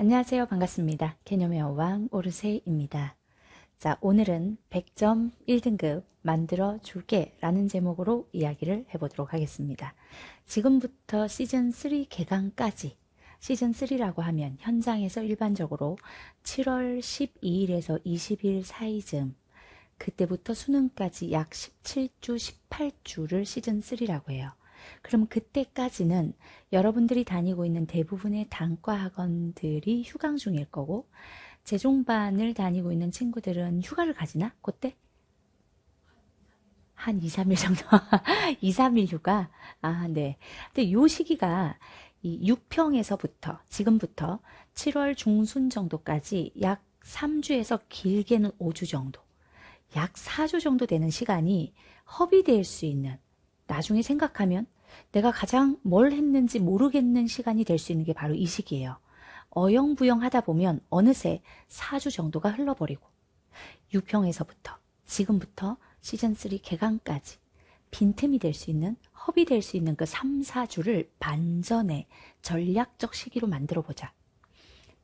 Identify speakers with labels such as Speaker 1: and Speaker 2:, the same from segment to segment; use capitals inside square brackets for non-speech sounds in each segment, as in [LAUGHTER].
Speaker 1: 안녕하세요. 반갑습니다. 개념의 여왕 오르세입니다. 자, 오늘은 100점 1등급 만들어 줄게 라는 제목으로 이야기를 해보도록 하겠습니다. 지금부터 시즌3 개강까지 시즌3라고 하면 현장에서 일반적으로 7월 12일에서 20일 사이쯤 그때부터 수능까지 약 17주, 18주를 시즌3라고 해요. 그럼 그때까지는 여러분들이 다니고 있는 대부분의 단과 학원들이 휴강 중일 거고 재종반을 다니고 있는 친구들은 휴가를 가지나? 그때? 한 2, 3일 정도. 2, [LAUGHS] 3일 휴가. 아, 네. 근데 요 시기가 이 6평에서부터 지금부터 7월 중순 정도까지 약 3주에서 길게는 5주 정도. 약 4주 정도 되는 시간이 허비될 수 있는 나중에 생각하면 내가 가장 뭘 했는지 모르겠는 시간이 될 수 있는 게 바로 이 시기예요. 어영부영 하다 보면 어느새 4주 정도가 흘러버리고 유평에서부터 지금부터 시즌3 개강까지 빈틈이 될 수 있는 허비 될 수 있는 그 3, 4주를 반전의 전략적 시기로 만들어 보자.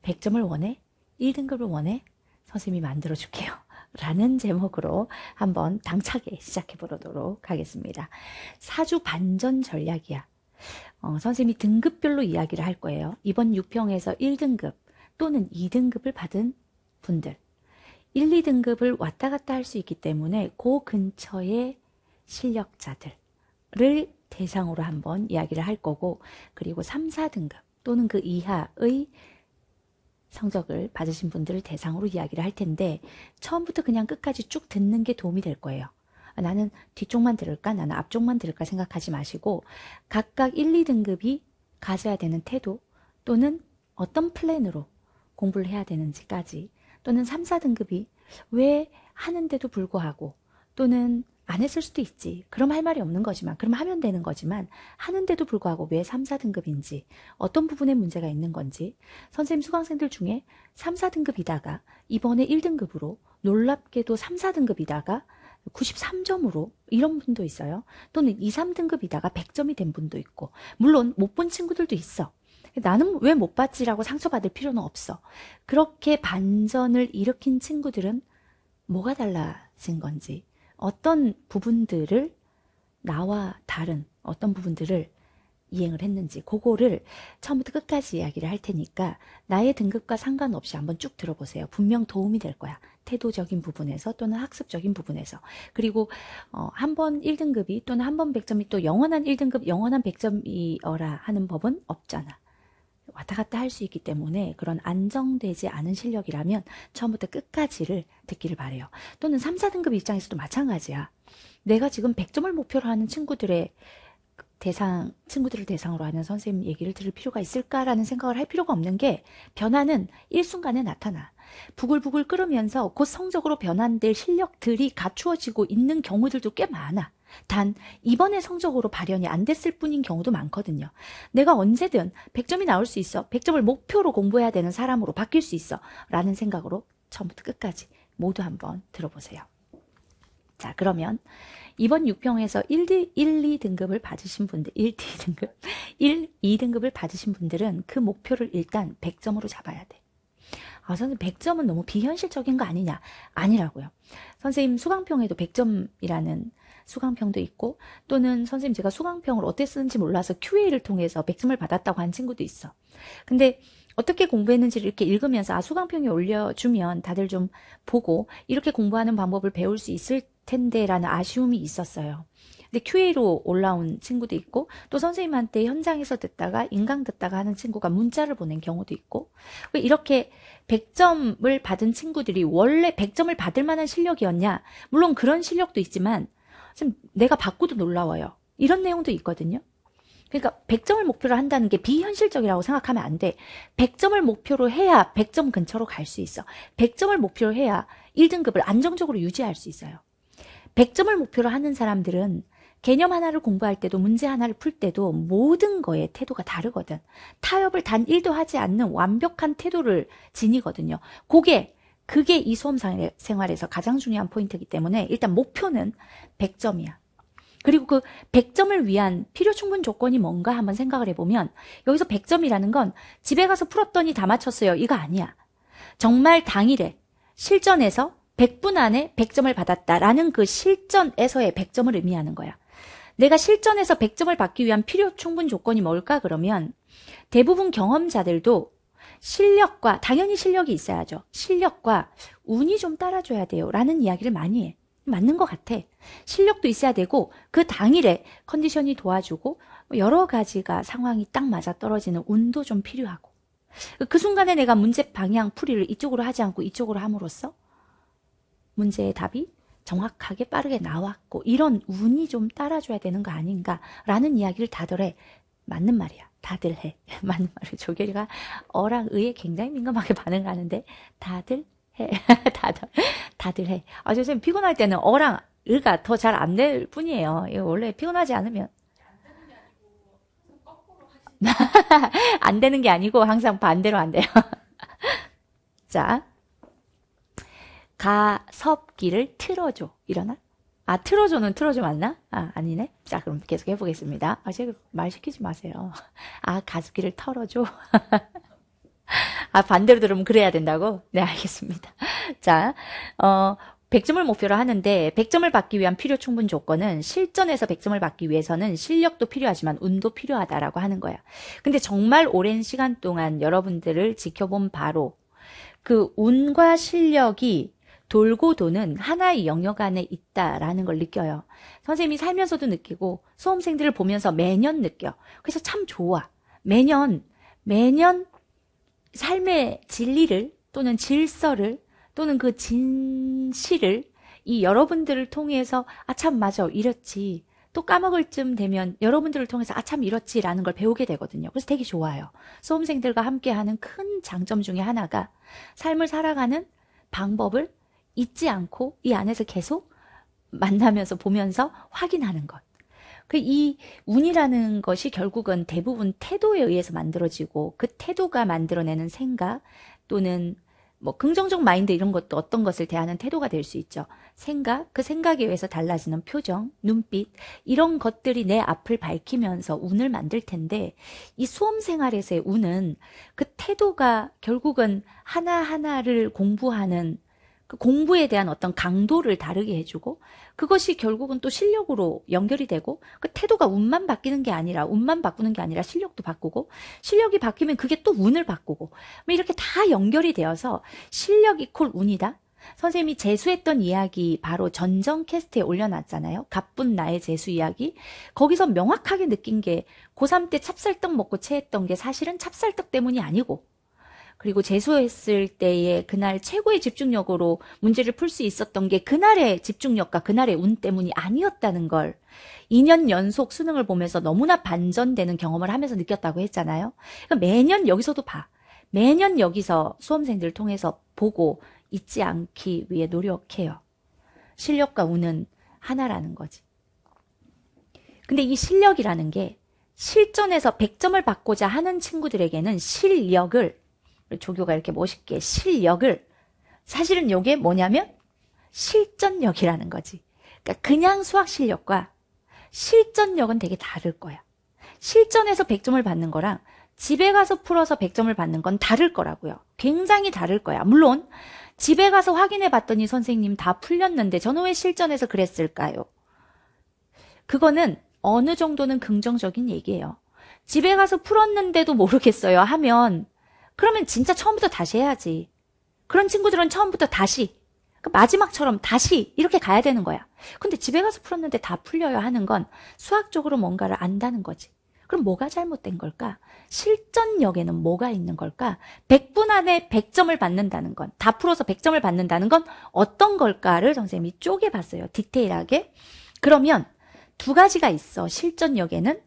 Speaker 1: 100점을 원해? 1등급을 원해? 선생님이 만들어 줄게요. 라는 제목으로 한번 당차게 시작해 보도록 하겠습니다. 사주 반전 전략이야. 어, 선생님이 등급별로 이야기를 할 거예요. 이번 6평에서 1등급 또는 2등급을 받은 분들 1, 2등급을 왔다 갔다 할 수 있기 때문에 그 근처의 실력자들을 대상으로 한번 이야기를 할 거고 그리고 3, 4등급 또는 그 이하의 성적을 받으신 분들을 대상으로 이야기를 할 텐데 처음부터 그냥 끝까지 쭉 듣는 게 도움이 될 거예요. 나는 뒤쪽만 들을까? 나는 앞쪽만 들을까? 생각하지 마시고 각각 1, 2등급이 가져야 되는 태도 또는 어떤 플랜으로 공부를 해야 되는지까지 또는 3, 4등급이 왜 하는데도 불구하고 또는 안 했을 수도 있지. 그럼 할 말이 없는 거지만, 그럼 하면 되는 거지만, 하는데도 불구하고 왜 3, 4등급인지, 어떤 부분에 문제가 있는 건지, 선생님 수강생들 중에 3, 4등급이다가, 이번에 1등급으로, 놀랍게도 3, 4등급이다가, 93점으로 이런 분도 있어요. 또는 2, 3등급이다가 100점이 된 분도 있고, 물론 못 본 친구들도 있어. 나는 왜 못 봤지라고 상처받을 필요는 없어. 그렇게 반전을 일으킨 친구들은 뭐가 달라진 건지, 어떤 부분들을 나와 다른 어떤 부분들을 이행을 했는지 그거를 처음부터 끝까지 이야기를 할 테니까 나의 등급과 상관없이 한번 쭉 들어보세요. 분명 도움이 될 거야. 태도적인 부분에서 또는 학습적인 부분에서 그리고 어, 한 번 1등급이 또는 한 번 100점이 또 영원한 1등급 영원한 100점이어라 하는 법은 없잖아. 왔다 갔다 할 수 있기 때문에 그런 안정되지 않은 실력이라면 처음부터 끝까지를 듣기를 바래요. 또는 3, 4등급 입장에서도 마찬가지야. 내가 지금 100점을 목표로 하는 친구들의 대상, 친구들을 대상으로 하는 선생님 얘기를 들을 필요가 있을까라는 생각을 할 필요가 없는 게 변화는 일순간에 나타나. 부글부글 끓으면서 곧 성적으로 변환될 실력들이 갖추어지고 있는 경우들도 꽤 많아. 단 이번에 성적으로 발현이 안 됐을 뿐인 경우도 많거든요. 내가 언제든 100점이 나올 수 있어. 100점을 목표로 공부해야 되는 사람으로 바뀔 수 있어. 라는 생각으로 처음부터 끝까지 모두 한번 들어보세요. 자, 그러면 이번 6평에서 1, 1, 2등급을 받으신 분들, 1, 2등급, 1, 2등급을 받으신 분들은 그 목표를 일단 100점으로 잡아야 돼. 아, 선생님 100점은 너무 비현실적인 거 아니냐? 아니라고요. 선생님 수강평에도 100점이라는 수강평도 있고 또는 선생님 제가 수강평을 어떻게 쓰는지 몰라서 QA를 통해서 100점을 받았다고 한 친구도 있어. 근데 어떻게 공부했는지를 이렇게 읽으면서 아 수강평에 올려주면 다들 좀 보고 이렇게 공부하는 방법을 배울 수 있을 텐데라는 아쉬움이 있었어요. 근데 QA로 올라온 친구도 있고 또 선생님한테 현장에서 듣다가 인강 듣다가 하는 친구가 문자를 보낸 경우도 있고 그러니까 이렇게 100점을 받은 친구들이 원래 100점을 받을 만한 실력이었냐 물론 그런 실력도 있지만 지금 내가 바고도 놀라워요. 이런 내용도 있거든요. 그러니까 100점을 목표로 한다는 게 비현실적이라고 생각하면 안 돼. 100점을 목표로 해야 100점 근처로 갈 수 있어. 100점을 목표로 해야 1등급을 안정적으로 유지할 수 있어요. 100점을 목표로 하는 사람들은 개념 하나를 공부할 때도 문제 하나를 풀 때도 모든 거에 태도가 다르거든. 타협을 단 1도 하지 않는 완벽한 태도를 지니거든요. 그게 그게 이 수험 생활에서 가장 중요한 포인트이기 때문에 일단 목표는 100점이야. 그리고 그 100점을 위한 필요 충분 조건이 뭔가 한번 생각을 해보면 여기서 100점이라는 건 집에 가서 풀었더니 다 맞췄어요. 이거 아니야. 정말 당일에 실전에서 100분 안에 100점을 받았다라는 그 실전에서의 100점을 의미하는 거야. 내가 실전에서 100점을 받기 위한 필요 충분 조건이 뭘까 그러면 대부분 경험자들도 실력과 당연히 실력이 있어야죠. 실력과 운이 좀 따라줘야 돼요. 라는 이야기를 많이 해. 맞는 것 같아. 실력도 있어야 되고 그 당일에 컨디션이 도와주고 뭐 여러 가지가 상황이 딱 맞아 떨어지는 운도 좀 필요하고 그 순간에 내가 문제 방향 풀이를 이쪽으로 하지 않고 이쪽으로 함으로써 문제의 답이 정확하게 빠르게 나왔고 이런 운이 좀 따라줘야 되는 거 아닌가라는 이야기를 다들 해. 맞는 말이야. 다들 해. [LAUGHS] 맞는 말이야. 조개리가 어랑 의에 굉장히 민감하게 [LAUGHS] 반응을 하는데 다들 해. [LAUGHS] 다들 다들 해. 아 선생님 피곤할 때는 어랑 의가 더 잘 안 될 뿐이에요. 이거 원래 피곤하지 않으면 안 되는 게 아니고 항상 반대로 안 돼요. 자, 가섭기를 틀어줘. 일어나. 아, 틀어줘는 틀어줘 맞나? 아, 아니네. 자, 그럼 계속 해보겠습니다. 아, 제가 말 시키지 마세요. 아, 가습기를 털어줘. 아, 반대로 들으면 그래야 된다고? 네, 알겠습니다. 자, 어, 100점을 목표로 하는데 100점을 받기 위한 필요 충분 조건은 실전에서 100점을 받기 위해서는 실력도 필요하지만 운도 필요하다라고 하는 거야. 근데 정말 오랜 시간 동안 여러분들을 지켜본 바로 그 운과 실력이 돌고 도는 하나의 영역 안에 있다라는 걸 느껴요. 선생님이 살면서도 느끼고 수험생들을 보면서 매년 느껴. 그래서 참 좋아. 매년 매년 삶의 진리를 또는 질서를 또는 그 진실을 이 여러분들을 통해서 아 참 맞아 이렇지 또 까먹을 쯤 되면 여러분들을 통해서 아 참 이렇지라는 걸 배우게 되거든요. 그래서 되게 좋아요. 수험생들과 함께하는 큰 장점 중에 하나가 삶을 살아가는 방법을 잊지 않고 이 안에서 계속 만나면서 보면서 확인하는 것. 그 이 운이라는 것이 결국은 대부분 태도에 의해서 만들어지고 그 태도가 만들어내는 생각 또는 뭐 긍정적 마인드 이런 것도 어떤 것을 대하는 태도가 될 수 있죠. 생각, 그 생각에 의해서 달라지는 표정, 눈빛 이런 것들이 내 앞을 밝히면서 운을 만들 텐데 이 수험 생활에서의 운은 그 태도가 결국은 하나하나를 공부하는 그 공부에 대한 어떤 강도를 다르게 해주고 그것이 결국은 또 실력으로 연결이 되고 그 태도가 운만 바뀌는 게 아니라 운만 바꾸는 게 아니라 실력도 바꾸고 실력이 바뀌면 그게 또 운을 바꾸고 뭐 이렇게 다 연결이 되어서 실력 이콜 운이다 선생님이 재수했던 이야기 바로 전정 캐스트에 올려놨잖아요. 가쁜 나의 재수 이야기. 거기서 명확하게 느낀 게 고3 때 찹쌀떡 먹고 체했던 게 사실은 찹쌀떡 때문이 아니고 그리고 재수했을 때의 그날 최고의 집중력으로 문제를 풀 수 있었던 게 그날의 집중력과 그날의 운 때문이 아니었다는 걸 2년 연속 수능을 보면서 너무나 반전되는 경험을 하면서 느꼈다고 했잖아요. 그러니까 매년 여기서도 봐. 매년 여기서 수험생들을 통해서 보고 잊지 않기 위해 노력해요. 실력과 운은 하나라는 거지. 근데 이 실력이라는 게 실전에서 100점을 받고자 하는 친구들에게는 실력을 조교가 이렇게 멋있게 실력을 사실은 이게 뭐냐면 실전력이라는 거지. 그러니까 그냥 수학 실력과 실전력은 되게 다를 거야. 실전에서 100점을 받는 거랑 집에 가서 풀어서 100점을 받는 건 다를 거라고요. 굉장히 다를 거야. 물론 집에 가서 확인해 봤더니 선생님 다 풀렸는데 저는 왜 실전에서 그랬을까요? 그거는 어느 정도는 긍정적인 얘기예요. 집에 가서 풀었는데도 모르겠어요 하면 그러면 진짜 처음부터 다시 해야지. 그런 친구들은 처음부터 다시 그러니까 마지막처럼 다시 이렇게 가야 되는 거야. 근데 집에 가서 풀었는데 다 풀려야 하는 건 수학적으로 뭔가를 안다는 거지. 그럼 뭐가 잘못된 걸까? 실전력에는 뭐가 있는 걸까? 100분 안에 100점을 받는다는 건, 다 풀어서 100점을 받는다는 건 어떤 걸까를 선생님이 쪼개봤어요. 디테일하게. 그러면 두 가지가 있어. 실전력에는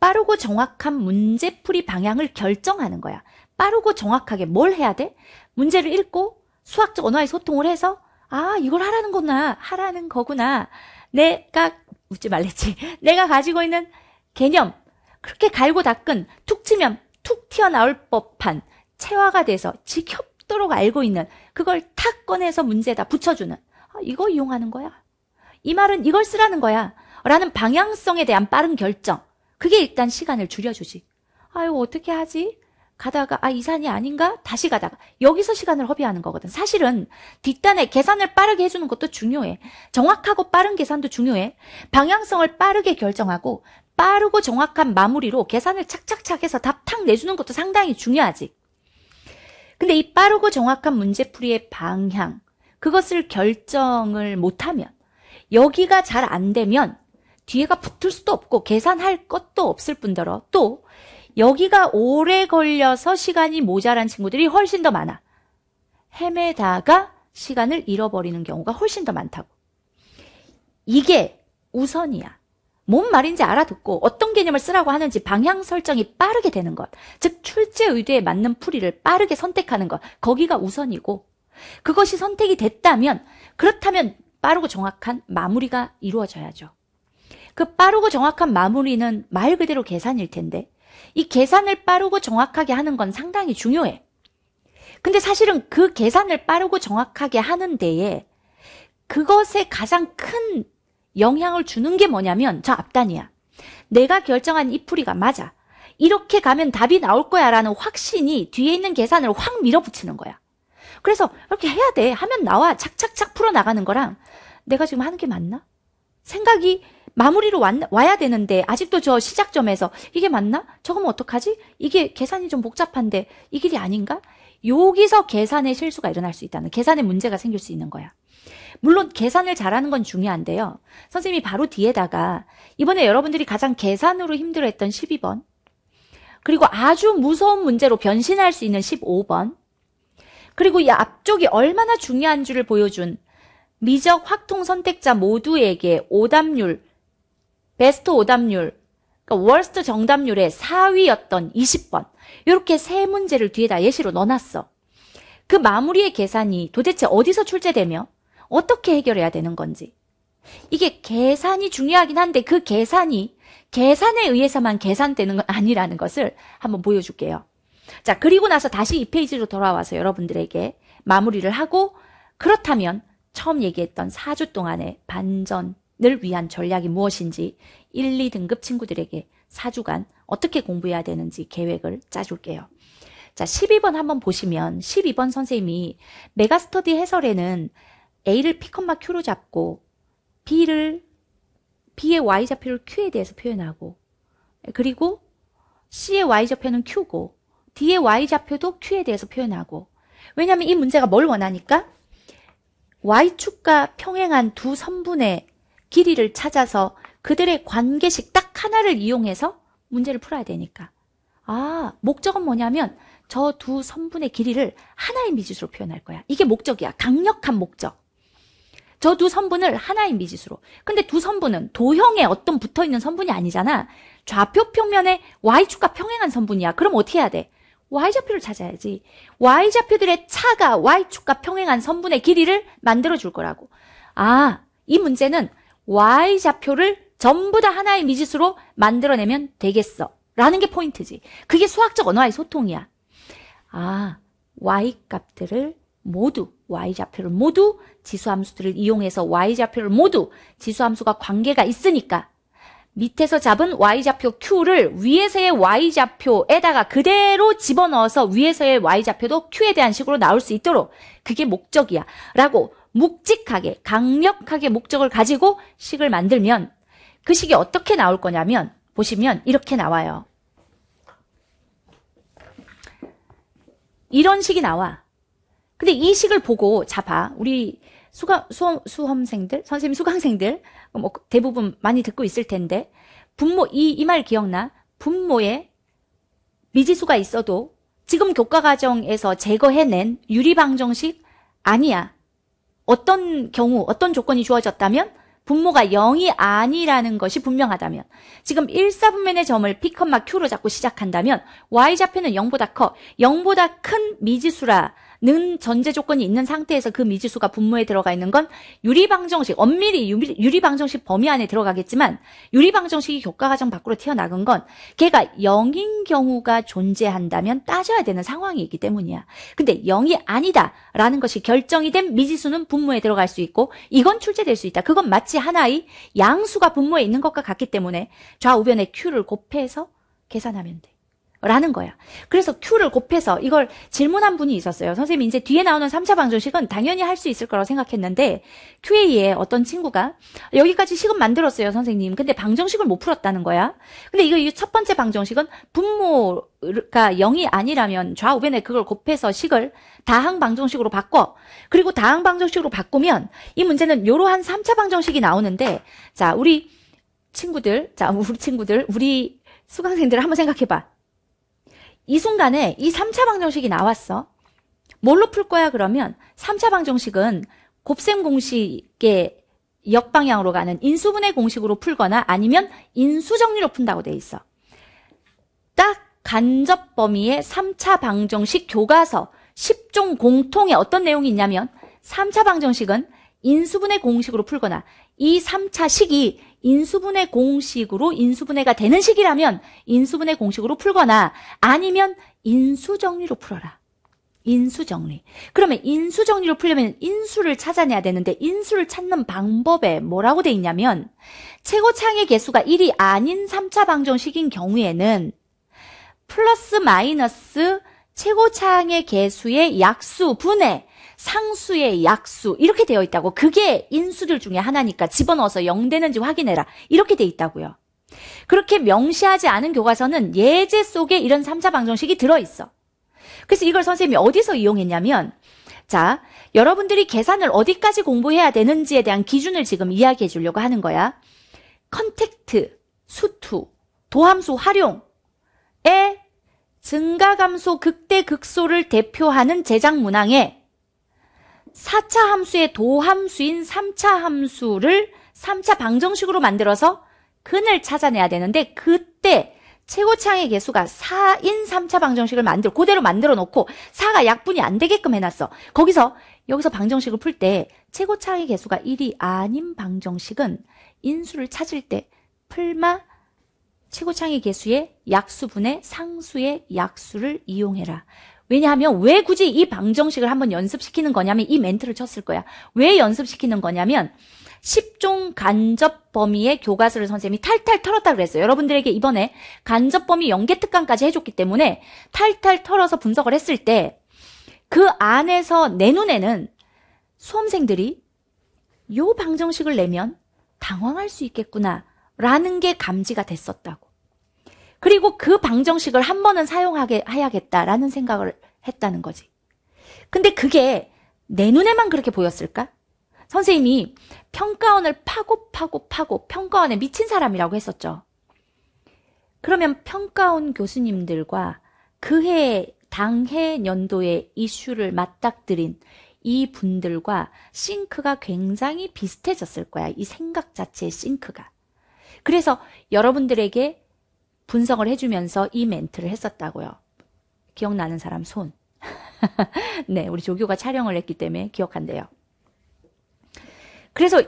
Speaker 1: 빠르고 정확한 문제풀이 방향을 결정하는 거야. 빠르고 정확하게 뭘 해야 돼? 문제를 읽고 수학적 언어의 와 소통을 해서 아 이걸 하라는 거나 구 하라는 거구나 내가 웃지 말랬지 [LAUGHS] 내가 가지고 있는 개념 그렇게 갈고 닦은 툭 치면 툭 튀어나올 법한 체화가 돼서 지겹도록 알고 있는 그걸 탁 꺼내서 문제에다 붙여주는 아, 이거 이용하는 거야 이 말은 이걸 쓰라는 거야 라는 방향성에 대한 빠른 결정 그게 일단 시간을 줄여주지 아유 어떻게 하지 가다가 아 이 산이 아닌가 다시 가다가 여기서 시간을 허비하는 거거든 사실은 뒷단에 계산을 빠르게 해주는 것도 중요해 정확하고 빠른 계산도 중요해 방향성을 빠르게 결정하고 빠르고 정확한 마무리로 계산을 착착착 해서 답 탁 내주는 것도 상당히 중요하지 근데 이 빠르고 정확한 문제풀이의 방향 그것을 결정을 못하면 여기가 잘 안 되면 뒤에가 붙을 수도 없고 계산할 것도 없을 뿐더러 또 여기가 오래 걸려서 시간이 모자란 친구들이 훨씬 더 많아. 헤매다가 시간을 잃어버리는 경우가 훨씬 더 많다고. 이게 우선이야. 뭔 말인지 알아듣고 어떤 개념을 쓰라고 하는지 방향 설정이 빠르게 되는 것. 즉, 출제 의도에 맞는 풀이를 빠르게 선택하는 것. 거기가 우선이고, 그것이 선택이 됐다면, 그렇다면 빠르고 정확한 마무리가 이루어져야죠. 그 빠르고 정확한 마무리는 말 그대로 계산일 텐데, 이 계산을 빠르고 정확하게 하는 건 상당히 중요해. 근데 사실은 그 계산을 빠르고 정확하게 하는 데에 그것에 가장 큰 영향을 주는 게 뭐냐면 저 앞단이야. 내가 결정한 이 풀이가 맞아. 이렇게 가면 답이 나올 거야 라는 확신이 뒤에 있는 계산을 확 밀어붙이는 거야. 그래서 이렇게 해야 돼. 하면 나와. 착착착 풀어나가는 거랑 내가 지금 하는 게 맞나? 생각이 마무리로 왔, 와야 되는데 아직도 저 시작점에서 이게 맞나? 저거면 어떡하지? 이게 계산이 좀 복잡한데 이 길이 아닌가? 여기서 계산의 실수가 일어날 수 있다는 계산의 문제가 생길 수 있는 거야. 물론 계산을 잘하는 건 중요한데요. 선생님이 바로 뒤에다가 이번에 여러분들이 가장 계산으로 힘들어했던 12번 그리고 아주 무서운 문제로 변신할 수 있는 15번 그리고 이 앞쪽이 얼마나 중요한 줄을 보여준 미적 확통 선택자 모두에게 오답률 베스트 오답률, 그러니까 월스트 정답률의 4위였던 20번. 이렇게 세 문제를 뒤에다 예시로 넣어놨어. 그 마무리의 계산이 도대체 어디서 출제되며 어떻게 해결해야 되는 건지. 이게 계산이 중요하긴 한데 그 계산이 계산에 의해서만 계산되는 건 아니라는 것을 한번 보여줄게요. 자, 그리고 나서 다시 이 페이지로 돌아와서 여러분들에게 마무리를 하고 그렇다면 처음 얘기했던 4주 동안의 반전 늘 위한 전략이 무엇인지 1, 2등급 친구들에게 4주간 어떻게 공부해야 되는지 계획을 짜줄게요. 자, 12번 한번 보시면 12번 선생님이 메가스터디 해설에는 A를 P콤마 Q로 잡고 B를 B의 Y좌표를 Q에 대해서 표현하고 그리고 C의 Y좌표는 Q고 D의 Y좌표도 Q에 대해서 표현하고 왜냐하면 이 문제가 뭘 원하니까 Y축과 평행한 두 선분의 길이를 찾아서 그들의 관계식 딱 하나를 이용해서 문제를 풀어야 되니까. 아, 목적은 뭐냐면 저 두 선분의 길이를 하나의 미지수로 표현할 거야. 이게 목적이야. 강력한 목적. 저 두 선분을 하나의 미지수로. 근데 두 선분은 도형에 어떤 붙어 있는 선분이 아니잖아. 좌표 평면에 y축과 평행한 선분이야. 그럼 어떻게 해야 돼? y좌표를 찾아야지. y좌표들의 차가 y축과 평행한 선분의 길이를 만들어 줄 거라고. 아, 이 문제는 y 좌표를 전부 다 하나의 미지수로 만들어내면 되겠어. 라는 게 포인트지. 그게 수학적 언어와의 소통이야. 아, y 값들을 모두 y 좌표를 모두 지수 함수들을 이용해서 y 좌표를 모두 지수 함수가 관계가 있으니까 밑에서 잡은 y 좌표 q를 위에서의 y 좌표에다가 그대로 집어넣어서 위에서의 y 좌표도 q에 대한 식으로 나올 수 있도록 그게 목적이야. 라고 묵직하게, 강력하게 목적을 가지고 식을 만들면 그 식이 어떻게 나올 거냐면 보시면 이렇게 나와요. 이런 식이 나와. 근데 이 식을 보고 잡아. 우리 수강, 수험, 수험생들? 선생님 수강생들? 뭐 대부분 많이 듣고 있을 텐데. 분모, 이, 이 말 기억나? 분모에 미지수가 있어도 지금 교과과정에서 제거해낸 유리방정식 아니야. 어떤 경우, 어떤 조건이 주어졌다면 분모가 0이 아니라는 것이 분명하다면 지금 1 4분면의 점을 P, Q로 잡고 시작한다면 Y좌표는 0보다 커, 0보다 큰 미지수라 는 전제 조건이 있는 상태에서 그 미지수가 분모에 들어가 있는 건 유리방정식, 엄밀히 유리, 방정식 범위 안에 들어가겠지만 유리방정식이 교과과정 밖으로 튀어나간 건 걔가 0인 경우가 존재한다면 따져야 되는 상황이기 때문이야. 근데 0이 아니다라는 것이 결정이 된 미지수는 분모에 들어갈 수 있고 이건 출제될 수 있다. 그건 마치 하나의 양수가 분모에 있는 것과 같기 때문에 좌우변의 Q를 곱해서 계산하면 돼. 라는 거야. 그래서 Q를 곱해서 이걸 질문한 분이 있었어요. 선생님 이제 뒤에 나오는 3차 방정식은 당연히 할 수 있을 거라고 생각했는데 Q&A에 어떤 친구가 여기까지 식은 만들었어요, 선생님. 근데 방정식을 못 풀었다는 거야. 근데 이거 이 첫 번째 방정식은 분모가 0이 아니라면 좌우변에 그걸 곱해서 식을 다항 방정식으로 바꿔. 그리고 다항 방정식으로 바꾸면 이 문제는 이러한 3차 방정식이 나오는데 자, 우리 친구들, 자, 우리 친구들, 우리 수강생들 한번 생각해 봐. 이 순간에 이 3차 방정식이 나왔어. 뭘로 풀 거야 그러면 3차 방정식은 곱셈 공식의 역방향으로 가는 인수분해 공식으로 풀거나 아니면 인수정리로 푼다고 돼 있어. 딱 간접 범위의 3차 방정식 교과서 10종 공통에 어떤 내용이 있냐면 3차 방정식은 인수분해 공식으로 풀거나 이 3차 식이 인수분해 공식으로 인수분해가 되는 식이라면 인수분해 공식으로 풀거나 아니면 인수정리로 풀어라. 인수정리. 그러면 인수정리로 풀려면 인수를 찾아내야 되는데 인수를 찾는 방법에 뭐라고 돼 있냐면 최고창의 개수가 1이 아닌 3차 방정식인 경우에는 플러스 마이너스 최고창의 개수의 약수 분해 상수의 약수 이렇게 되어 있다고 그게 인수들 중에 하나니까 집어넣어서 0되는지 확인해라 이렇게 돼 있다고요. 그렇게 명시하지 않은 교과서는 예제 속에 이런 3자 방정식이 들어있어. 그래서 이걸 선생님이 어디서 이용했냐면 자, 여러분들이 계산을 어디까지 공부해야 되는지에 대한 기준을 지금 이야기해 주려고 하는 거야. 컨택트, 수투, 도함수 활용에 증가 감소 극대 극소를 대표하는 제작 문항에 4차 함수의 도함수인 3차 함수를 3차 방정식으로 만들어서 근을 찾아내야 되는데 그때 최고창의 개수가 4인 3차 방정식을 만들 그대로 만들어 놓고 4가 약분이 안 되게끔 해놨어. 거기서 여기서 방정식을 풀 때 최고창의 개수가 1이 아닌 방정식은 인수를 찾을 때 풀마 최고창의 개수의 약수분의 상수의 약수를 이용해라. 왜냐하면 왜 굳이 이 방정식을 한번 연습시키는 거냐면 이 멘트를 쳤을 거야. 왜 연습시키는 거냐면 10종 간접 범위의 교과서를 선생님이 탈탈 털었다 그랬어요. 여러분들에게 이번에 간접 범위 연계 특강까지 해줬기 때문에 탈탈 털어서 분석을 했을 때 그 안에서 내 눈에는 수험생들이 요 방정식을 내면 당황할 수 있겠구나 라는 게 감지가 됐었다고. 그리고 그 방정식을 한 번은 사용하게 해야겠다라는 생각을 했다는 거지. 근데 그게 내 눈에만 그렇게 보였을까? 선생님이 평가원을 파고 파고 파고 평가원에 미친 사람이라고 했었죠. 그러면 평가원 교수님들과 그해 당해 연도의 이슈를 맞닥뜨린 이 분들과 싱크가 굉장히 비슷해졌을 거야. 이 생각 자체의 싱크가. 그래서 여러분들에게 분석을 해주면서 이 멘트를 했었다고요. 기억나는 사람 손. [LAUGHS] 네, 우리 조교가 촬영을 했기 때문에 기억한대요. 그래서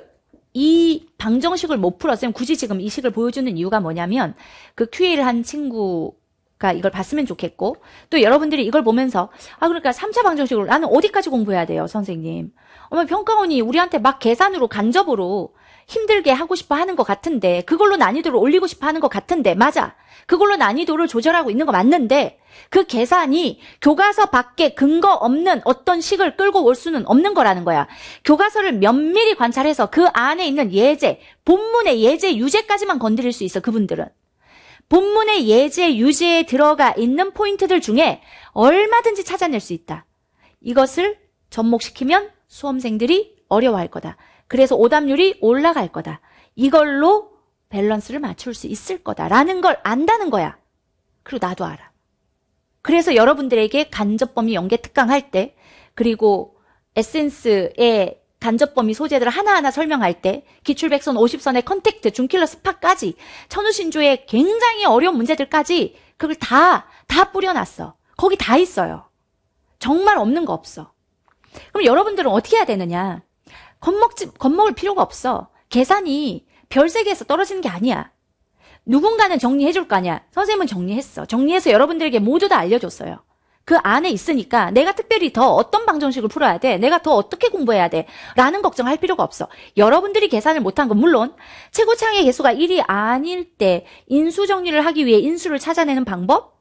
Speaker 1: 이 방정식을 못 풀었으면 굳이 지금 이 식을 보여주는 이유가 뭐냐면 그 QA를 한 친구가 이걸 봤으면 좋겠고 또 여러분들이 이걸 보면서 아 그러니까 3차 방정식으로 나는 어디까지 공부해야 돼요 선생님 어머 평가원이 우리한테 막 계산으로 간접으로 힘들게 하고 싶어 하는 것 같은데 그걸로 난이도를 올리고 싶어 하는 것 같은데 맞아. 그걸로 난이도를 조절하고 있는 거 맞는데 그 계산이 교과서 밖에 근거 없는 어떤 식을 끌고 올 수는 없는 거라는 거야. 교과서를 면밀히 관찰해서 그 안에 있는 예제, 본문의 예제, 유제까지만 건드릴 수 있어 그분들은. 본문의 예제, 유제에 들어가 있는 포인트들 중에 얼마든지 찾아낼 수 있다. 이것을 접목시키면 수험생들이 어려워할 거다. 그래서 오답률이 올라갈 거다. 이걸로 밸런스를 맞출 수 있을 거다라는 걸 안다는 거야. 그리고 나도 알아. 그래서 여러분들에게 간접범위 연계 특강 할 때, 그리고 에센스의 간접범위 소재들을 하나하나 설명할 때, 기출백선 50선의 컨택트, 중킬러 스파까지, 천우신조의 굉장히 어려운 문제들까지, 그걸 다, 다 뿌려놨어. 거기 다 있어요. 정말 없는 거 없어. 그럼 여러분들은 어떻게 해야 되느냐? 겁먹지, 겁먹을 필요가 없어. 계산이 별세계에서 떨어지는 게 아니야. 누군가는 정리해 줄거 아니야. 선생님은 정리했어. 정리해서 여러분들에게 모두 다 알려줬어요. 그 안에 있으니까 내가 특별히 더 어떤 방정식을 풀어야 돼? 내가 더 어떻게 공부해야 돼? 라는 걱정할 필요가 없어. 여러분들이 계산을 못한 건 물론 최고창의 개수가 1이 아닐 때 인수 정리를 하기 위해 인수를 찾아내는 방법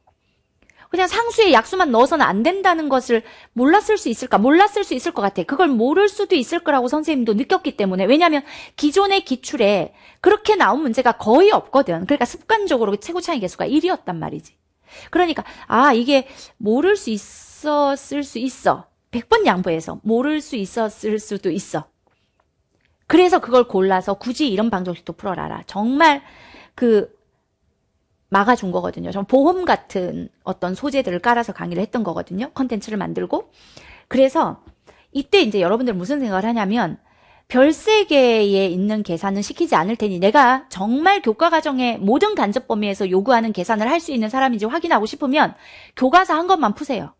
Speaker 1: 그냥 상수에 약수만 넣어서는 안 된다는 것을 몰랐을 수 있을까? 몰랐을 수 있을 것 같아. 그걸 모를 수도 있을 거라고 선생님도 느꼈기 때문에. 왜냐하면 기존의 기출에 그렇게 나온 문제가 거의 없거든. 그러니까 습관적으로 최고 창의 개수가 1이었단 말이지. 그러니까 아 이게 모를 수 있었을 수 있어. 100번 양보해서 모를 수 있었을 수도 있어. 그래서 그걸 골라서 굳이 이런 방정식도 풀어라라. 정말 그 막아준 거거든요. 전 보험 같은 어떤 소재들을 깔아서 강의를 했던 거거든요. 컨텐츠를 만들고. 그래서 이때 이제 여러분들 무슨 생각을 하냐면 별세계에 있는 계산은 시키지 않을 테니 내가 정말 교과 과정의 모든 간접 범위에서 요구하는 계산을 할 수 있는 사람인지 확인하고 싶으면 교과서 한 것만 푸세요.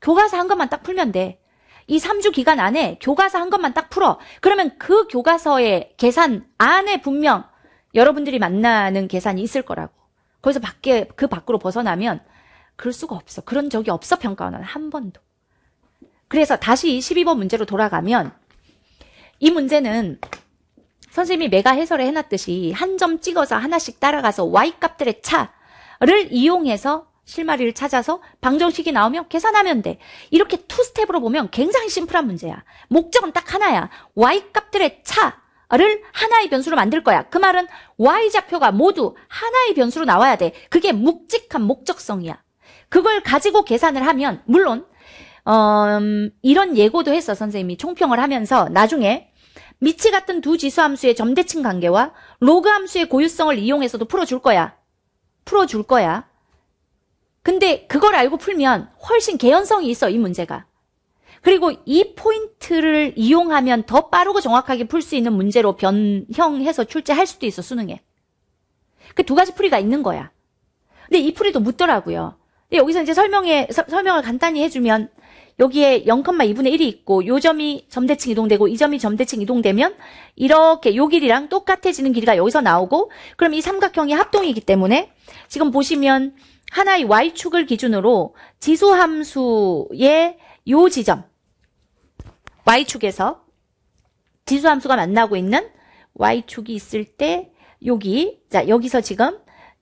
Speaker 1: 교과서 한 것만 딱 풀면 돼. 이 3주 기간 안에 교과서 한 것만 딱 풀어. 그러면 그 교과서의 계산 안에 분명 여러분들이 만나는 계산이 있을 거라고. 거기서 밖에 그 밖으로 벗어나면 그럴 수가 없어. 그런 적이 없어 평가원은 한 번도. 그래서 다시 12번 문제로 돌아가면 이 문제는 선생님이 메가 해설에 해놨듯이 한 점 찍어서 하나씩 따라가서 y값들의 차를 이용해서 실마리를 찾아서 방정식이 나오면 계산하면 돼. 이렇게 투 스텝으로 보면 굉장히 심플한 문제야. 목적은 딱 하나야. y값들의 차를 하나의 변수로 만들 거야. 그 말은 y좌표가 모두 하나의 변수로 나와야 돼. 그게 묵직한 목적성이야. 그걸 가지고 계산을 하면 물론 어, 이런 예고도 했어 선생님이 총평을 하면서 나중에 미치 같은 두 지수 함수의 점대칭 관계와 로그 함수의 고유성을 이용해서도 풀어줄 거야. 풀어줄 거야. 근데 그걸 알고 풀면 훨씬 개연성이 있어 이 문제가. 그리고 이 포인트를 이용하면 더 빠르고 정확하게 풀 수 있는 문제로 변형해서 출제할 수도 있어, 수능에. 그 두 가지 풀이가 있는 거야. 근데 이 풀이도 묻더라고요. 근데 여기서 이제 설명에, 서, 설명을 간단히 해주면, 여기에 0,2분의 1이 있고 요 점이 점대칭 이동되고 이 점이 점대칭 이동되면 이렇게 요 길이랑 똑같아지는 길이가 여기서 나오고 그럼 이 삼각형이 합동이기 때문에 지금 보시면 하나의 y축을 기준으로 지수함수의 요 지점 Y축에서 지수함수가 만나고 있는 Y축이 있을 때 여기 자 여기서 지금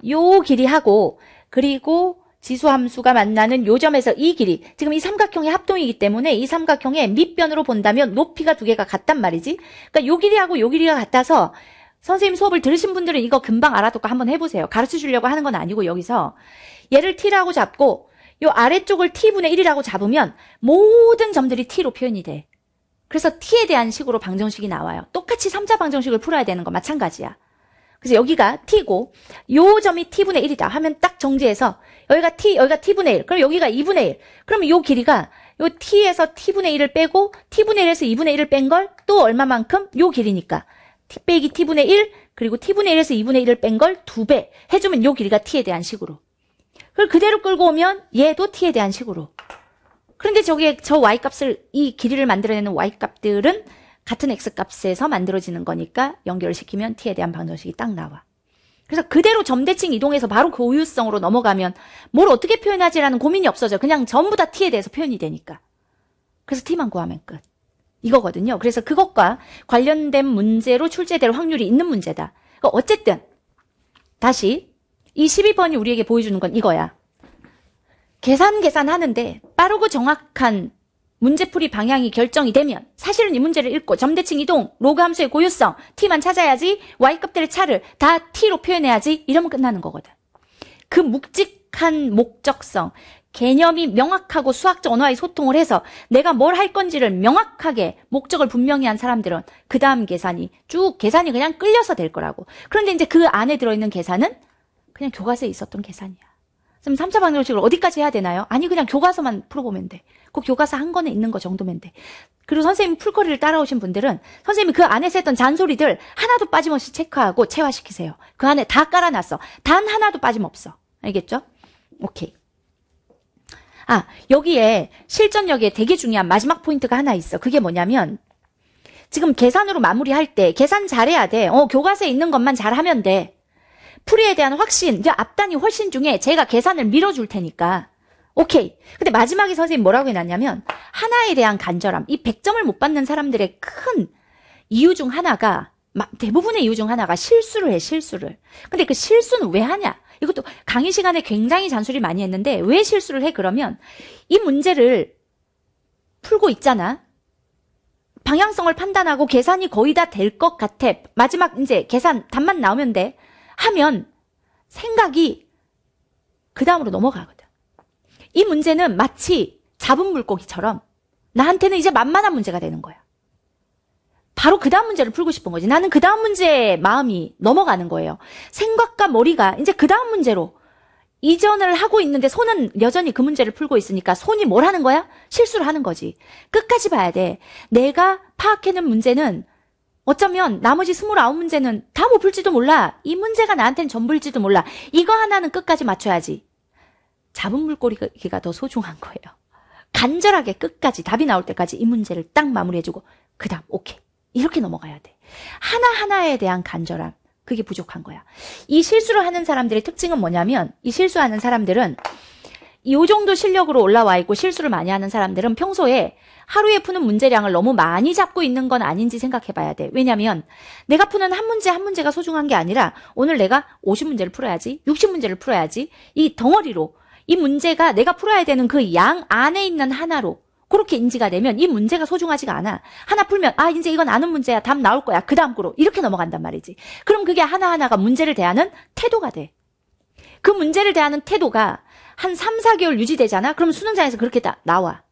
Speaker 1: 요 길이하고 그리고 지수함수가 만나는 요점에서 이 길이 지금 이삼각형의 합동이기 때문에 이 삼각형의 밑변으로 본다면 높이가 두 개가 같단 말이지 그러니까 요 길이하고 요 길이가 같아서 선생님 수업을 들으신 분들은 이거 금방 알아듣고 한번 해보세요 가르쳐 주려고 하는 건 아니고 여기서 얘를 t라고 잡고 요 아래쪽을 t분의 1이라고 잡으면 모든 점들이 t로 표현이 돼 그래서 t에 대한 식으로 방정식이 나와요. 똑같이 3자 방정식을 풀어야 되는 거 마찬가지야. 그래서 여기가 t고 요 점이 t분의 1이다 하면 딱 정지해서 여기가 t, 여기가 t분의 1. 그럼 여기가 2분의 1. 그러면요 길이가 요 t에서 t분의 1을 빼고 t분의 1에서 2분의 1을 뺀 걸 또 얼마만큼? 요 길이니까. t 빼기 t분의 1 그리고 t분의 1에서 2분의 1을 뺀 걸 두 배 해주면 요 길이가 t에 대한 식으로. 그걸 그대로 끌고 오면 얘도 t에 대한 식으로. 그런데 저게 저 y 값을 이 길이를 만들어내는 y 값들은 같은 x 값에서 만들어지는 거니까 연결을 시키면 t에 대한 방정식이 딱 나와. 그래서 그대로 점대칭 이동해서 바로 그 우유성으로 넘어가면 뭘 어떻게 표현하지라는 고민이 없어져. 그냥 전부 다 t에 대해서 표현이 되니까. 그래서 t만 구하면 끝. 이거거든요. 그래서 그것과 관련된 문제로 출제될 확률이 있는 문제다. 그러니까 어쨌든 다시 이 12번이 우리에게 보여주는 건 이거야. 계산 계산하는데 빠르고 정확한 문제풀이 방향이 결정이 되면 사실은 이 문제를 읽고 점대칭 이동, 로그 함수의 고유성, T만 찾아야지, Y급들의 차를 다 T로 표현해야지 이러면 끝나는 거거든. 그 묵직한 목적성, 개념이 명확하고 수학적 언어와의 소통을 해서 내가 뭘 할 건지를 명확하게 목적을 분명히 한 사람들은 그 다음 계산이 쭉 계산이 그냥 끌려서 될 거라고. 그런데 이제 그 안에 들어있는 계산은 그냥 교과서에 있었던 계산이야. 그럼 3차 방정식을 어디까지 해야 되나요? 아니 그냥 교과서만 풀어보면 돼. 그 교과서 한 권에 있는 거 정도면 돼. 그리고 선생님 풀거리를 따라오신 분들은 선생님이 그 안에서 했던 잔소리들 하나도 빠짐없이 체크하고 체화시키세요. 그 안에 다 깔아놨어. 단 하나도 빠짐없어. 알겠죠? 오케이. 아, 여기에 실전력에 되게 중요한 마지막 포인트가 하나 있어. 그게 뭐냐면 지금 계산으로 마무리할 때 계산 잘해야 돼. 어, 교과서에 있는 것만 잘하면 돼. 풀이에 대한 확신, 이제 앞단이 훨씬 중에 제가 계산을 밀어줄 테니까. 오케이. 근데 마지막에 선생님 뭐라고 해놨냐면, 하나에 대한 간절함. 이 100점을 못 받는 사람들의 큰 이유 중 하나가, 대부분의 이유 중 하나가 실수를 해, 실수를. 근데 그 실수는 왜 하냐? 이것도 강의 시간에 굉장히 잔소리 많이 했는데, 왜 실수를 해? 그러면, 이 문제를 풀고 있잖아? 방향성을 판단하고 계산이 거의 다 될 것 같아. 마지막 이제 계산, 답만 나오면 돼. 하면 생각이 그 다음으로 넘어가거든. 이 문제는 마치 잡은 물고기처럼 나한테는 이제 만만한 문제가 되는 거야. 바로 그 다음 문제를 풀고 싶은 거지. 나는 그 다음 문제에 마음이 넘어가는 거예요. 생각과 머리가 이제 그 다음 문제로 이전을 하고 있는데 손은 여전히 그 문제를 풀고 있으니까 손이 뭘 하는 거야? 실수를 하는 거지. 끝까지 봐야 돼. 내가 파악해낸 문제는 어쩌면 나머지 29문제는 다 못 풀지도 몰라. 이 문제가 나한테는 전부일지도 몰라. 이거 하나는 끝까지 맞춰야지. 잡은 물고기가 더 소중한 거예요. 간절하게 끝까지 답이 나올 때까지 이 문제를 딱 마무리해주고 그 다음 오케이 이렇게 넘어가야 돼. 하나하나에 대한 간절함 그게 부족한 거야. 이 실수를 하는 사람들의 특징은 뭐냐면 이 실수하는 사람들은 이 정도 실력으로 올라와 있고 실수를 많이 하는 사람들은 평소에 하루에 푸는 문제량을 너무 많이 잡고 있는 건 아닌지 생각해 봐야 돼. 왜냐면 내가 푸는 한 문제 한 문제가 소중한 게 아니라 오늘 내가 50문제를 풀어야지, 60문제를 풀어야지, 이 덩어리로, 이 문제가 내가 풀어야 되는 그 양 안에 있는 하나로 그렇게 인지가 되면 이 문제가 소중하지가 않아. 하나 풀면 아 이제 이건 아는 문제야. 답 나올 거야. 그 다음 거로 이렇게 넘어간단 말이지. 그럼 그게 하나하나가 문제를 대하는 태도가 돼. 그 문제를 대하는 태도가 한 3, 4개월 유지되잖아? 그럼 수능장에서 그렇게 다 나와.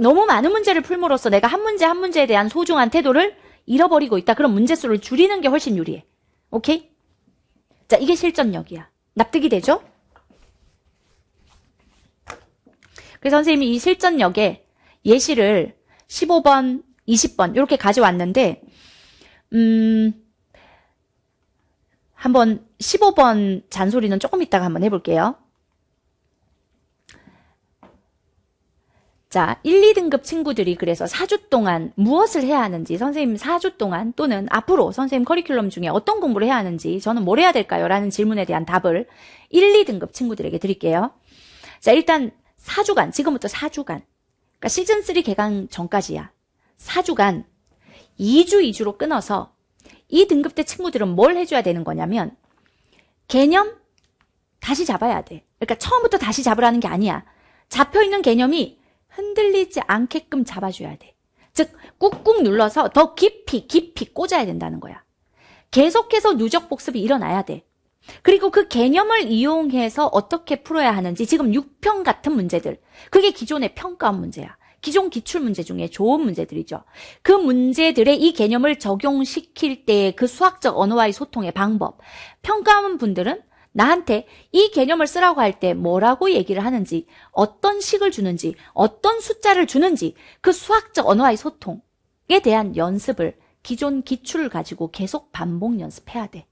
Speaker 1: 너무 많은 문제를 풀므로써 내가 한 문제 한 문제에 대한 소중한 태도를 잃어버리고 있다. 그럼 문제수를 줄이는 게 훨씬 유리해. 오케이? 자, 이게 실전력이야. 납득이 되죠? 그래서 선생님이 이 실전력에 예시를 15번, 20번 이렇게 가져왔는데 음 한번 15번 잔소리는 조금 이따가 한번 해볼게요. 자, 1, 2등급 친구들이 그래서 4주 동안 무엇을 해야 하는지 선생님 4주 동안 또는 앞으로 선생님 커리큘럼 중에 어떤 공부를 해야 하는지 저는 뭘 해야 될까요? 라는 질문에 대한 답을 1, 2등급 친구들에게 드릴게요. 자, 일단 4주간, 지금부터 4주간. 그러니까 시즌3 개강 전까지야. 4주간 2주 2주로 끊어서 이 등급 대 친구들은 뭘 해줘야 되는 거냐면 개념 다시 잡아야 돼. 그러니까 처음부터 다시 잡으라는 게 아니야. 잡혀있는 개념이 흔들리지 않게끔 잡아줘야 돼. 즉 꾹꾹 눌러서 더 깊이 깊이 꽂아야 된다는 거야. 계속해서 누적 복습이 일어나야 돼. 그리고 그 개념을 이용해서 어떻게 풀어야 하는지 지금 6평 같은 문제들 그게 기존의 평가원 문제야. 기존 기출 문제 중에 좋은 문제들이죠. 그 문제들의 이 개념을 적용시킬 때그 수학적 언어와의 소통의 방법. 평가원 분들은 나한테 이 개념을 쓰라고 할 때 뭐라고 얘기를 하는지, 어떤 식을 주는지, 어떤 숫자를 주는지, 그 수학적 언어와의 소통에 대한 연습을 기존 기출을 가지고 계속 반복 연습해야 돼.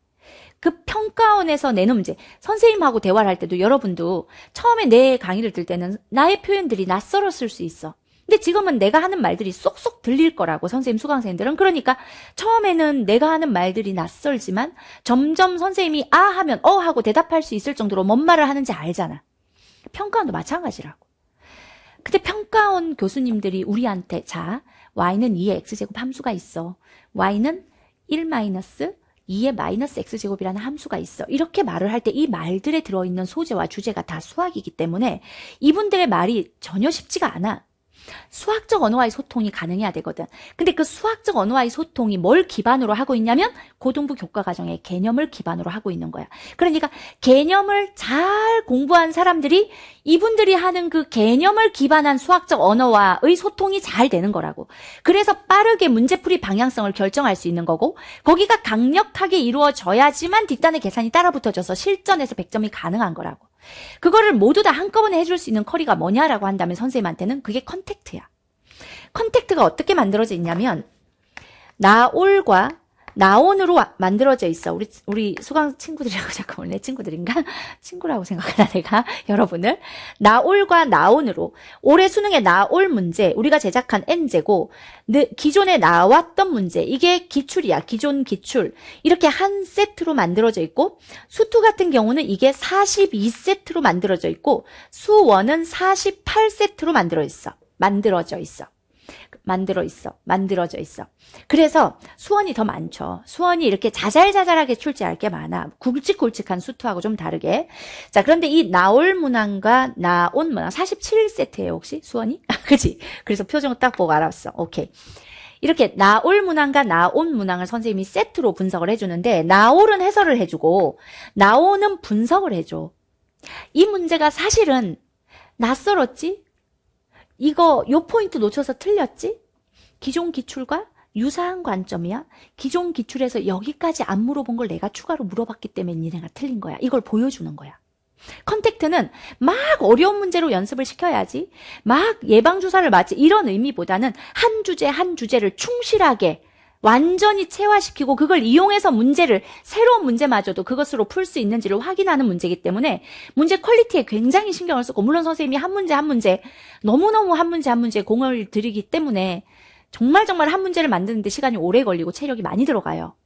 Speaker 1: 그 평가원에서 내는 문제, 선생님하고 대화를 할 때도 여러분도 처음에 내 강의를 들 때는 나의 표현들이 낯설었을 수 있어. 근데 지금은 내가 하는 말들이 쏙쏙 들릴 거라고 선생님 수강생들은 그러니까 처음에는 내가 하는 말들이 낯설지만 점점 선생님이 아 하면 어 하고 대답할 수 있을 정도로 뭔 말을 하는지 알잖아. 평가원도 마찬가지라고. 근데 평가원 교수님들이 우리한테 자 y는 2의 x제곱 함수가 있어. y는 1 마이너스 2의 마이너스 x제곱이라는 함수가 있어. 이렇게 말을 할 때 이 말들에 들어있는 소재와 주제가 다 수학이기 때문에 이분들의 말이 전혀 쉽지가 않아. 수학적 언어와의 소통이 가능해야 되거든. 근데 그 수학적 언어와의 소통이 뭘 기반으로 하고 있냐면 고등부 교과 과정의 개념을 기반으로 하고 있는 거야. 그러니까 개념을 잘 공부한 사람들이 이분들이 하는 그 개념을 기반한 수학적 언어와의 소통이 잘 되는 거라고. 그래서 빠르게 문제풀이 방향성을 결정할 수 있는 거고 거기가 강력하게 이루어져야지만 뒷단의 계산이 따라붙어져서 실전에서 100점이 가능한 거라고. 그거를 모두 다 한꺼번에 해줄 수 있는 커리가 뭐냐라고 한다면 선생님한테는 그게 컨택트야. 컨택트가 어떻게 만들어져 있냐면 나올과 나온으로 만들어져 있어. 우리 우리 수강 친구들이라고 자꾸 [LAUGHS] 원래 친구들인가? [LAUGHS] 친구라고 생각하나 내가 [LAUGHS] 여러분을 나올과 나온으로 올해 수능에 나올 문제 우리가 제작한 엔제고 기존에 나왔던 문제 이게 기출이야. 기존 기출 이렇게 한 세트로 만들어져 있고 수투 같은 경우는 이게 42세트로 만들어져 있고 수원은 48세트로 만들어 있어. 만들어져 있어. 만들어 있어. 만들어져 있어. 그래서 수원이 더 많죠. 수원이 이렇게 자잘자잘하게 출제할 게 많아. 굵직굵직한 수투하고 좀 다르게. 자, 그런데 이 나올 문항과 나온 문항 47세트예요, 혹시? 수원이? [LAUGHS] 아, 그지 그래서 표정 을딱 보고 알았어. 오케이. 이렇게 나올 문항과 나온 문항을 선생님이 세트로 분석을 해주는데 나올은 해설을 해주고 나오는 분석을 해줘. 이 문제가 사실은 낯설었지? 이거 요 포인트 놓쳐서 틀렸지? 기존 기출과 유사한 관점이야. 기존 기출에서 여기까지 안 물어본 걸 내가 추가로 물어봤기 때문에 니네가 틀린 거야. 이걸 보여주는 거야. 컨택트는 막 어려운 문제로 연습을 시켜야지. 막 예방주사를 맞지 이런 의미보다는 한 주제 한 주제를 충실하게 완전히 체화시키고 그걸 이용해서 문제를 새로운 문제마저도 그것으로 풀 수 있는지를 확인하는 문제이기 때문에 문제 퀄리티에 굉장히 신경을 쓰고 물론 선생님이 한 문제 한 문제 너무너무 한 문제 한 문제 공을 들이기 때문에 정말 정말 한 문제를 만드는데 시간이 오래 걸리고 체력이 많이 들어가요.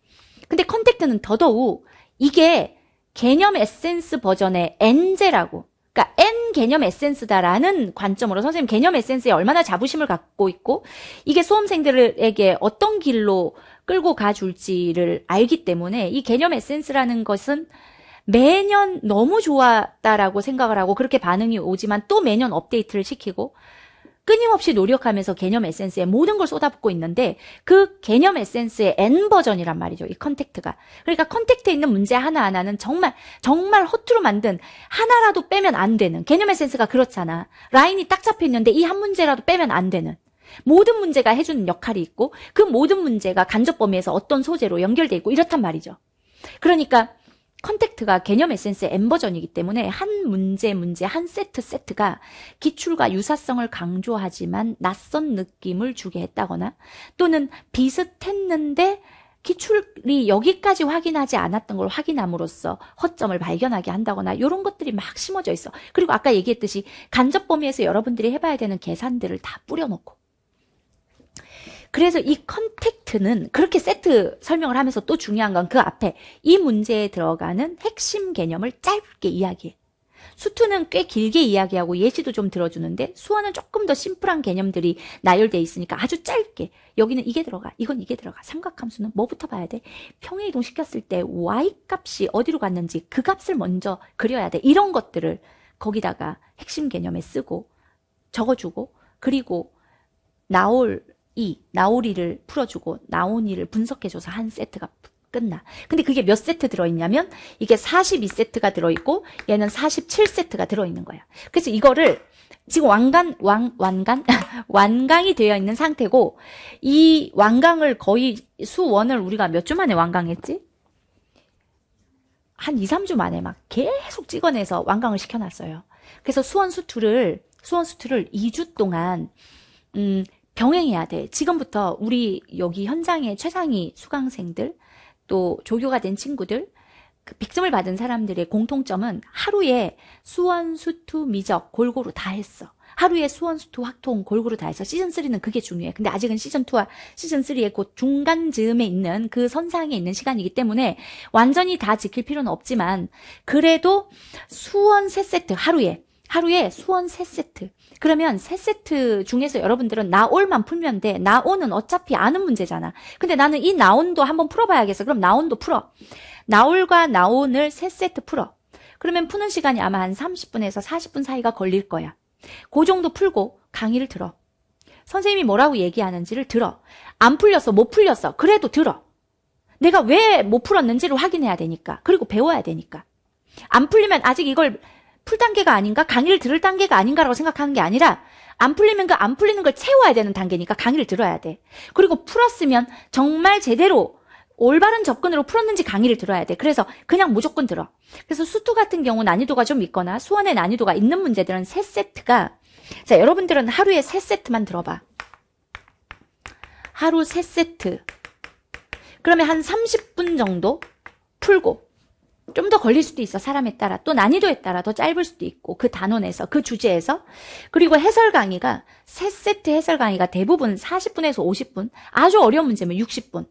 Speaker 1: 근데 컨택트는 더더욱 이게 개념 에센스 버전의 엔제라고 그러니까 N 개념 에센스다라는 관점으로 선생님 개념 에센스에 얼마나 자부심을 갖고 있고 이게 수험생들에게 어떤 길로 끌고 가줄지를 알기 때문에 이 개념 에센스라는 것은 매년 너무 좋았다라고 생각을 하고 그렇게 반응이 오지만 또 매년 업데이트를 시키고 끊임없이 노력하면서 개념 에센스에 모든 걸 쏟아붓고 있는데 그 개념 에센스의 N 버전이란 말이죠. 이 컨택트가. 그러니까 컨택트에 있는 문제 하나하나는 정말 정말 허투루 만든 하나라도 빼면 안 되는 개념 에센스가 그렇잖아. 라인이 딱 잡혀 있는데 이 한 문제라도 빼면 안 되는 모든 문제가 해주는 역할이 있고 그 모든 문제가 간접 범위에서 어떤 소재로 연결돼 있고 이렇단 말이죠. 그러니까 컨택트가 개념 에센스의 M 버전이기 때문에 한 문제 문제 한 세트 세트가 기출과 유사성을 강조하지만 낯선 느낌을 주게 했다거나 또는 비슷했는데 기출이 여기까지 확인하지 않았던 걸 확인함으로써 허점을 발견하게 한다거나 이런 것들이 막 심어져 있어. 그리고 아까 얘기했듯이 간접 범위에서 여러분들이 해봐야 되는 계산들을 다 뿌려놓고 그래서 이 컨택트는 그렇게 세트 설명을 하면서 또 중요한 건 그 앞에 이 문제에 들어가는 핵심 개념을 짧게 이야기해. 수투는 꽤 길게 이야기하고 예시도 좀 들어주는데 수어는 조금 더 심플한 개념들이 나열돼 있으니까 아주 짧게 여기는 이게 들어가 이건 이게 들어가 삼각함수는 뭐부터 봐야 돼 평행 이동시켰을 때 y 값이 어디로 갔는지 그 값을 먼저 그려야 돼 이런 것들을 거기다가 핵심 개념에 쓰고 적어주고 그리고 나올 이 나오리를 풀어주고 나오니를 분석해줘서 한 세트가 끝나. 근데 그게 몇 세트 들어있냐면 이게 42세트가 들어있고 얘는 47세트가 들어있는 거야. 그래서 이거를 지금 완관왕 완간 [LAUGHS] 완강이 되어 있는 상태고 이 완강을 거의 수원을 우리가 몇 주 만에 완강했지? 한 2, 3주 만에 막 계속 찍어내서 완강을 시켜놨어요. 그래서 수원 수투를 수원 수투를 2주 동안 음 병행해야 돼. 지금부터 우리 여기 현장의 최상위 수강생들 또 조교가 된 친구들 그 빅점을 받은 사람들의 공통점은 하루에 수원, 수투, 미적 골고루 다 했어. 하루에 수원, 수투, 확통 골고루 다 해서 시즌 3는 그게 중요해. 근데 아직은 시즌 2와 시즌 3의 곧 중간 즈음에 있는 그 선상에 있는 시간이기 때문에 완전히 다 지킬 필요는 없지만 그래도 수원 3세트 하루에 하루에 수원 3세트. 그러면 3세트 중에서 여러분들은 나올만 풀면 돼. 나온은 어차피 아는 문제잖아. 근데 나는 이 나온도 한번 풀어봐야겠어. 그럼 나온도 풀어. 나올과 나온을 3세트 풀어. 그러면 푸는 시간이 아마 한 30분에서 40분 사이가 걸릴 거야. 그 정도 풀고 강의를 들어. 선생님이 뭐라고 얘기하는지를 들어. 안 풀렸어, 못 풀렸어. 그래도 들어. 내가 왜 못 풀었는지를 확인해야 되니까. 그리고 배워야 되니까. 안 풀리면 아직 이걸 풀 단계가 아닌가? 강의를 들을 단계가 아닌가라고 생각하는 게 아니라 안 풀리면 그 안 풀리는 걸 채워야 되는 단계니까 강의를 들어야 돼. 그리고 풀었으면 정말 제대로 올바른 접근으로 풀었는지 강의를 들어야 돼. 그래서 그냥 무조건 들어. 그래서 수투 같은 경우 난이도가 좀 있거나 수원의 난이도가 있는 문제들은 세 세트가 자 여러분들은 하루에 세 세트만 들어봐. 하루 세 세트. 그러면 한 30분 정도 풀고 좀더 걸릴 수도 있어 사람에 따라 또 난이도에 따라 더 짧을 수도 있고 그 단원에서 그 주제에서 그리고 해설 강의가 세 세트 해설 강의가 대부분 40분에서 50분 아주 어려운 문제면 60분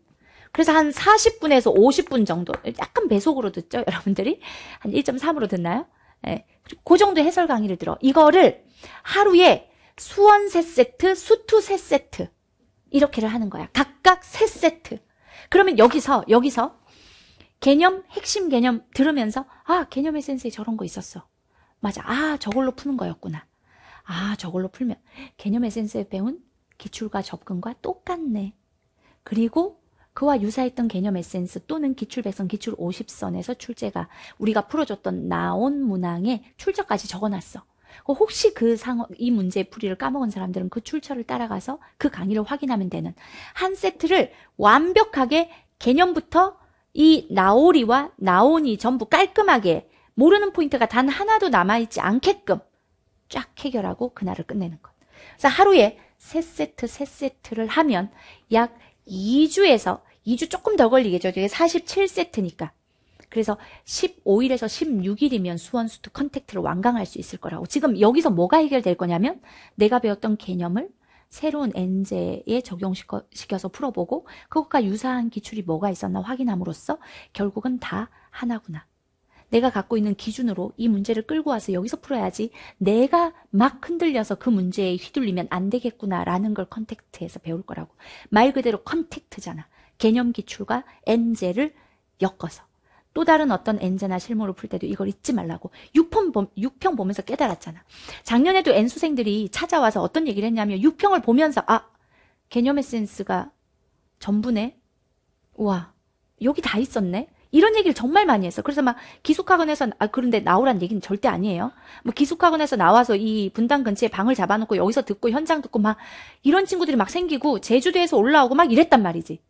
Speaker 1: 그래서 한 40분에서 50분 정도 약간 배속으로 듣죠 [LAUGHS] 여러분들이 한 1.3으로 듣나요? 예. 네. 그 정도 해설 강의를 들어 이거를 하루에 수원 세 세트 수투 세 세트 이렇게를 하는 거야 각각 세 세트 그러면 여기서 여기서 개념, 핵심 개념 들으면서 아, 개념의 센스에 저런 거 있었어. 맞아. 아, 저걸로 푸는 거였구나. 아, 저걸로 풀면 개념의 센스에 배운 기출과 접근과 똑같네. 그리고 그와 유사했던 개념 에센스 또는 기출 배선 기출 50선에서 출제가 우리가 풀어줬던 나온 문항에출처까지 적어놨어. 그 혹시 그 상황, 이 문제 의 풀이를 까먹은 사람들은 그 출처를 따라가서 그 강의를 확인하면 되는 한 세트를 완벽하게 개념부터 이 나오리와 나온이 전부 깔끔하게 모르는 포인트가 단 하나도 남아있지 않게끔 쫙 해결하고 그날을 끝내는 것. 그래서 하루에 3세트3세트를 하면 약 2주에서 2주 조금 더 걸리겠죠. 이게 47세트니까. 그래서 15일에서 16일이면 수원수트 컨택트를 완강할 수 있을 거라고. 지금 여기서 뭐가 해결될 거냐면 내가 배웠던 개념을 새로운 엔제에 적용시켜서 풀어보고 그것과 유사한 기출이 뭐가 있었나 확인함으로써 결국은 다 하나구나. 내가 갖고 있는 기준으로 이 문제를 끌고 와서 여기서 풀어야지 내가 막 흔들려서 그 문제에 휘둘리면 안 되겠구나라는 걸 컨택트에서 배울 거라고. 말 그대로 컨택트잖아. 개념 기출과 엔제를 엮어서. 또 다른 어떤 엔제나 실무를 풀 때도 이걸 잊지 말라고 6편, 평 보면서 깨달았잖아. 작년에도 N수생들이 찾아와서 어떤 얘기를 했냐면 6평을 보면서 아 개념의 센스가 전부네. 우와 여기 다 있었네. 이런 얘기를 정말 많이 했어. 그래서 막 기숙학원에서 아 그런데 나오란 얘기는 절대 아니에요. 뭐 기숙학원에서 나와서 이 분당 근처에 방을 잡아놓고 여기서 듣고 현장 듣고 막 이런 친구들이 막 생기고 제주도에서 올라오고 막 이랬단 말이지.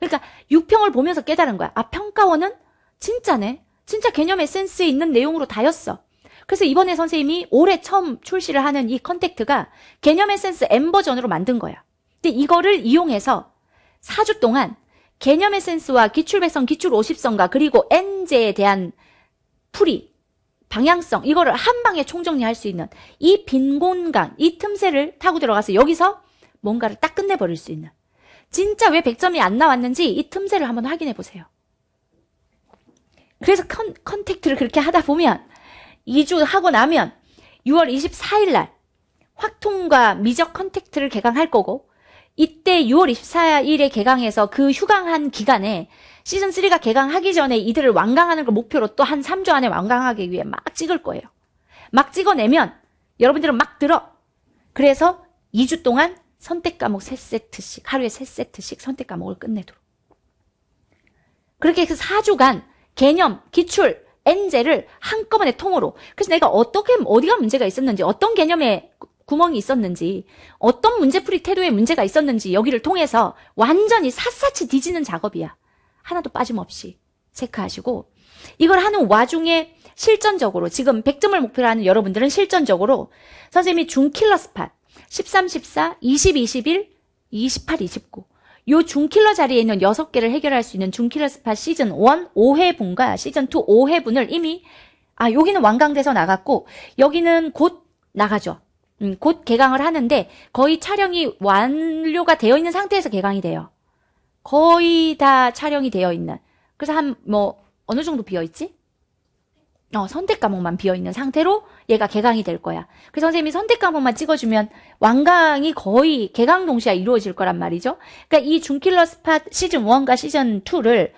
Speaker 1: 그러니까 6평을 보면서 깨달은 거야. 아 평가원은 진짜네. 진짜 개념에 센스 에 있는 내용으로 다였어. 그래서 이번에 선생님이 올해 처음 출시를 하는 이 컨택트가 개념에 센스 M 버전으로 만든 거야. 근데 이거를 이용해서 4주 동안 개념에 센스와 기출배성, 기출오십성과 그리고 N제에 대한 풀이, 방향성 이거를 한 방에 총정리할 수 있는 이 빈 공간, 이 틈새를 타고 들어가서 여기서 뭔가를 딱 끝내버릴 수 있는 진짜 왜 100점이 안 나왔는지 이 틈새를 한번 확인해 보세요. 그래서 컨, 컨택트를 그렇게 하다 보면 2주 하고 나면 6월 24일 날 확통과 미적 컨택트를 개강할 거고 이때 6월 24일에 개강해서 그 휴강한 기간에 시즌3가 개강하기 전에 이들을 완강하는 걸 목표로 또 한 3주 안에 완강하기 위해 막 찍을 거예요. 막 찍어내면 여러분들은 막 들어. 그래서 2주 동안 선택 과목 3세트씩, 하루에 3세트씩 선택 과목을 끝내도록. 그렇게 해서 그 4주간 개념, 기출, 엔젤을 한꺼번에 통으로. 그래서 내가 어떻게, 어디가 문제가 있었는지, 어떤 개념에 구멍이 있었는지, 어떤 문제풀이 태도에 문제가 있었는지 여기를 통해서 완전히 샅샅이 뒤지는 작업이야. 하나도 빠짐없이 체크하시고, 이걸 하는 와중에 실전적으로, 지금 100점을 목표로 하는 여러분들은 실전적으로 선생님이 중킬러 스팟 13, 14, 20, 21, 28, 29요 중킬러 자리에 있는 6개를 해결할 수 있는 중킬러 스팟 시즌 1 5회분과 시즌 2 5회분을 이미 아 여기는 완강돼서 나갔고 여기는 곧 나가죠. 음, 곧 개강을 하는데 거의 촬영이 완료가 되어 있는 상태에서 개강이 돼요. 거의 다 촬영이 되어 있는. 그래서 한 뭐 어느 정도 비어 있지? 어, 선택 과목만 비어 있는 상태로 얘가 개강이 될 거야. 그래서 선생님이 선택 과목만 찍어주면 완강이 거의 개강 동시에 이루어질 거란 말이죠. 그러니까 이 중킬러 스팟 시즌 1과 시즌 2를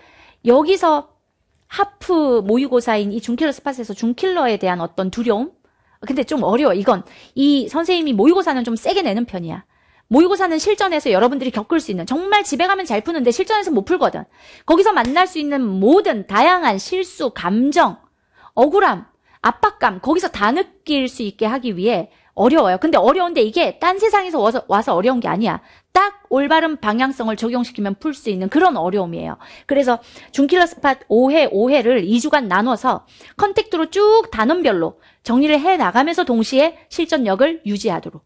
Speaker 1: 여기서 하프 모의고사인 이 중킬러 스팟에서 중킬러에 대한 어떤 두려움? 근데 좀 어려워. 이건 이 선생님이 모의고사는 좀 세게 내는 편이야. 모의고사는 실전에서 여러분들이 겪을 수 있는 정말 집에 가면 잘 푸는데 실전에서 못 풀거든. 거기서 만날 수 있는 모든 다양한 실수, 감정, 억울함, 압박감 거기서 다 느낄 수 있게 하기 위해 어려워요. 근데 어려운데 이게 딴 세상에서 와서, 와서 어려운 게 아니야. 딱 올바른 방향성을 적용시키면 풀 수 있는 그런 어려움이에요. 그래서 중킬러 스팟 5회, 5회를 2주간 나눠서 컨택트로 쭉 단원별로 정리를 해 나가면서 동시에 실전력을 유지하도록.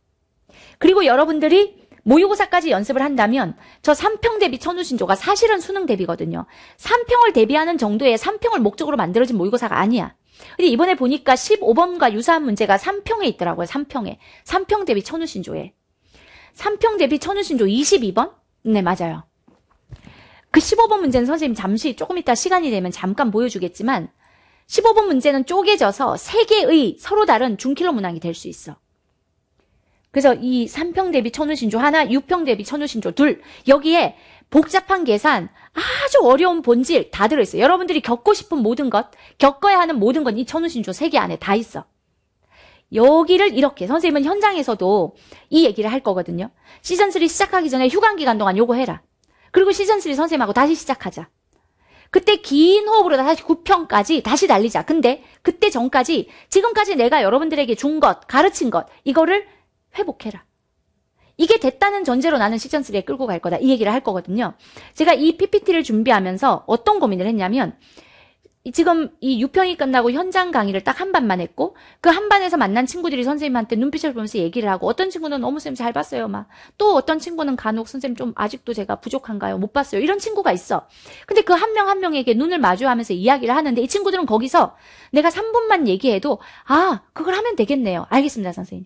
Speaker 1: 그리고 여러분들이 모의고사까지 연습을 한다면 저 3평 대비 천우신조가 사실은 수능 대비거든요. 3평을 대비하는 정도의 3평을 목적으로 만들어진 모의고사가 아니야. 근데 이번에 보니까 15번과 유사한 문제가 3평에 있더라고요. 3평에. 3평 대비 천우신조에. 3평 대비 천우신조 22번? 네, 맞아요. 그 15번 문제는 선생님 잠시 조금 이따 시간이 되면 잠깐 보여주겠지만 15번 문제는 쪼개져서 세개의 서로 다른 중킬러 문항이 될 수 있어. 그래서 이 3평 대비 천우신조 하나, 6평 대비 천우신조 둘 여기에 복잡한 계산, 아주 어려운 본질 다 들어있어요. 여러분들이 겪고 싶은 모든 것, 겪어야 하는 모든 건 이 천우신조 세개 안에 다 있어. 여기를 이렇게 선생님은 현장에서도 이 얘기를 할 거거든요. 시즌3 시작하기 전에 휴강 기간 동안 요거 해라. 그리고 시즌3 선생님하고 다시 시작하자. 그때 긴 호흡으로 다시 9평까지 다시 날리자. 근데 그때 전까지 지금까지 내가 여러분들에게 준 것, 가르친 것 이거를 회복해라. 이게 됐다는 전제로 나는 시즌3에 끌고 갈 거다. 이 얘기를 할 거거든요. 제가 이 PPT를 준비하면서 어떤 고민을 했냐면, 지금 이 6평이 끝나고 현장 강의를 딱 한 반만 했고 그 한 반에서 만난 친구들이 선생님한테 눈빛을 보면서 얘기를 하고 어떤 친구는 어머 선생님 잘 봤어요 막 또 어떤 친구는 간혹 선생님 좀 아직도 제가 부족한가요 못 봤어요 이런 친구가 있어 근데 그 한 명한 한 명에게 눈을 마주하면서 이야기를 하는데 이 친구들은 거기서 내가 3분만 얘기해도 아 그걸 하면 되겠네요 알겠습니다 선생님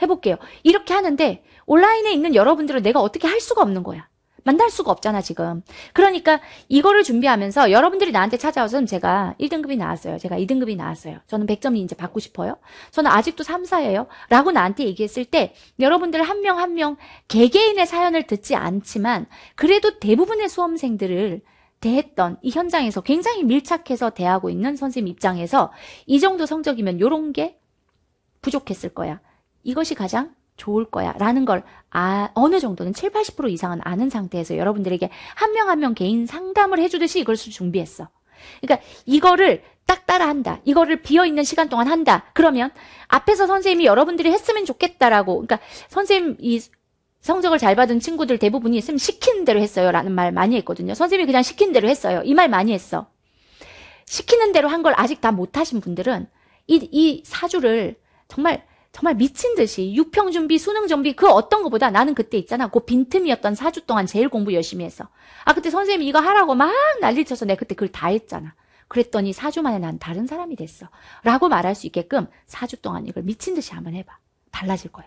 Speaker 1: 해볼게요 이렇게 하는데 온라인에 있는 여러분들을 내가 어떻게 할 수가 없는 거야. 만날 수가 없잖아, 지금. 그러니까 이거를 준비하면서 여러분들이 나한테 찾아와서 제가 1등급이 나왔어요. 제가 2등급이 나왔어요. 저는 100점이 이제 받고 싶어요. 저는 아직도 3, 4예요. 라고 나한테 얘기했을 때 여러분들 한명 한명 한 명 개개인의 사연을 듣지 않지만 그래도 대부분의 수험생들을 대했던 이 현장에서 굉장히 밀착해서 대하고 있는 선생님 입장에서 이 정도 성적이면 요런 게 부족했을 거야. 이것이 가장 좋을 거야. 라는 걸 아, 어느 정도는 7, 0 80% 이상은 아는 상태에서 여러분들에게 한명 한명 한 명 개인 상담을 해주듯이 이걸 준비했어. 그러니까 이거를 딱 따라한다. 이거를 비어있는 시간 동안 한다. 그러면 앞에서 선생님이 여러분들이 했으면 좋겠다라고, 그러니까 선생님 이 성적을 잘 받은 친구들 대부분이 있으면 시키는 대로 했어요. 라는 말 많이 했거든요. 선생님이 그냥 시키는 대로 했어요. 이 말 많이 했어. 시키는 대로 한 걸 아직 다 못하신 분들은 이, 이 사주를 정말 정말 미친 듯이 6평 준비, 수능 준비 그 어떤 것보다 나는 그때 있잖아. 그 빈틈이었던 4주 동안 제일 공부 열심히 했어. 아 그때 선생님이 이거 하라고 막 난리쳐서 내가 그때 그걸 다 했잖아. 그랬더니 4주 만에 난 다른 사람이 됐어. 라고 말할 수 있게끔 4주 동안 이걸 미친 듯이 한번 해봐. 달라질 거야.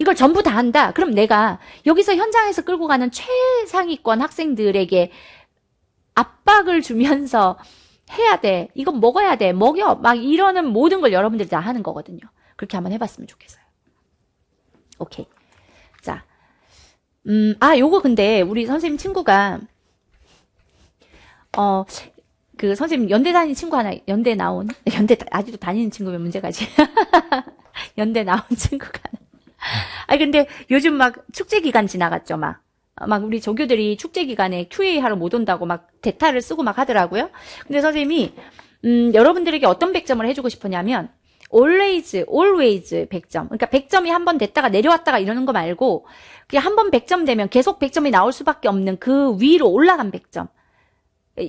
Speaker 1: 이걸 전부 다 한다? 그럼 내가 여기서 현장에서 끌고 가는 최상위권 학생들에게 압박을 주면서 해야 돼. 이건 먹어야 돼. 먹여. 막 이러는 모든 걸 여러분들이 다 하는 거거든요. 그렇게 한번 해봤으면 좋겠어요. 오케이. 자, 음, 아, 요거 근데 우리 선생님 친구가 어, 그 선생님 연대 다니는 친구 하나 연대 나온 [LAUGHS] 연대 아직도 다니는 친구면 문제가지. [LAUGHS] 연대 나온 친구가. 아니 근데 요즘 막 축제 기간 지나갔죠 막. 어, 막 우리 조교들이 축제 기간에 QA 하러 못 온다고 막 대타를 쓰고 막 하더라고요. 근데 선생님이 음, 여러분들에게 어떤 백점을 해주고 싶었냐면 always, always 100점. 그러니까 100점이 한 번 됐다가 내려왔다가 이러는 거 말고 그냥 한번 100점 되면 계속 100점이 나올 수밖에 없는 그 위로 올라간 100점.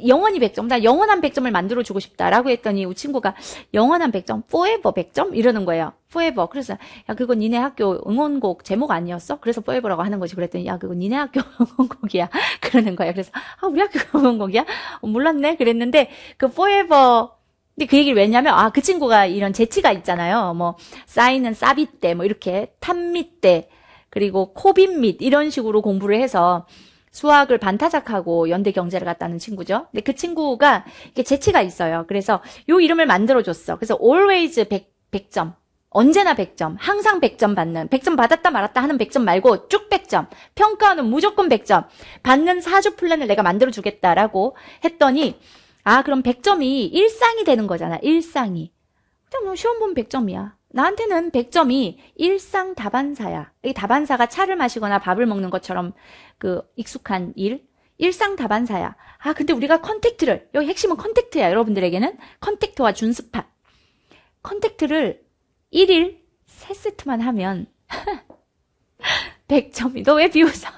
Speaker 1: 영원히 100점, 나 영원한 100점을 만들어주고 싶다라고 했더니 우 친구가 영원한 100점, forever 100점? 이러는 거예요. forever. 그래서, 야, 그건 니네 학교 응원곡 제목 아니었어? 그래서 forever라고 하는 거지. 그랬더니, 야, 그건 니네 학교 [LAUGHS] 응원곡이야. [LAUGHS] 그러는 거예요 그래서, 아, 우리 학교 [LAUGHS] 응원곡이야? 어, 몰랐네? 그랬는데, 그 forever 근데 그 얘기를 왜냐면 아 그 친구가 이런 재치가 있잖아요. 뭐 싸이는 싸비떼뭐 이렇게 탐밑대 그리고 코빗밑 이런 식으로 공부를 해서 수학을 반타작하고 연대 경제를 갔다는 친구죠. 근데 그 친구가 이게 재치가 있어요. 그래서 요 이름을 만들어 줬어. 그래서 always 100, 100점. 언제나 100점, 항상 100점 받는, 100점 받았다 말았다 하는 100점 말고 쭉 100점, 평가는 무조건 100점, 받는 사주 플랜을 내가 만들어 주겠다라고 했더니 아, 그럼 100점이 일상이 되는 거잖아. 일상이. 그냥 뭐 시험 보면 100점이야. 나한테는 100점이 일상 다반사야. 이 다반사가 차를 마시거나 밥을 먹는 것처럼 그 익숙한 일, 일상 다반사야. 아, 근데 우리가 컨택트를, 여기 핵심은 컨택트야, 여러분들에게는. 컨택트와 준스팟. 컨택트를 1일 3세트만 하면 100점이, [LAUGHS] 너 왜 비웃어?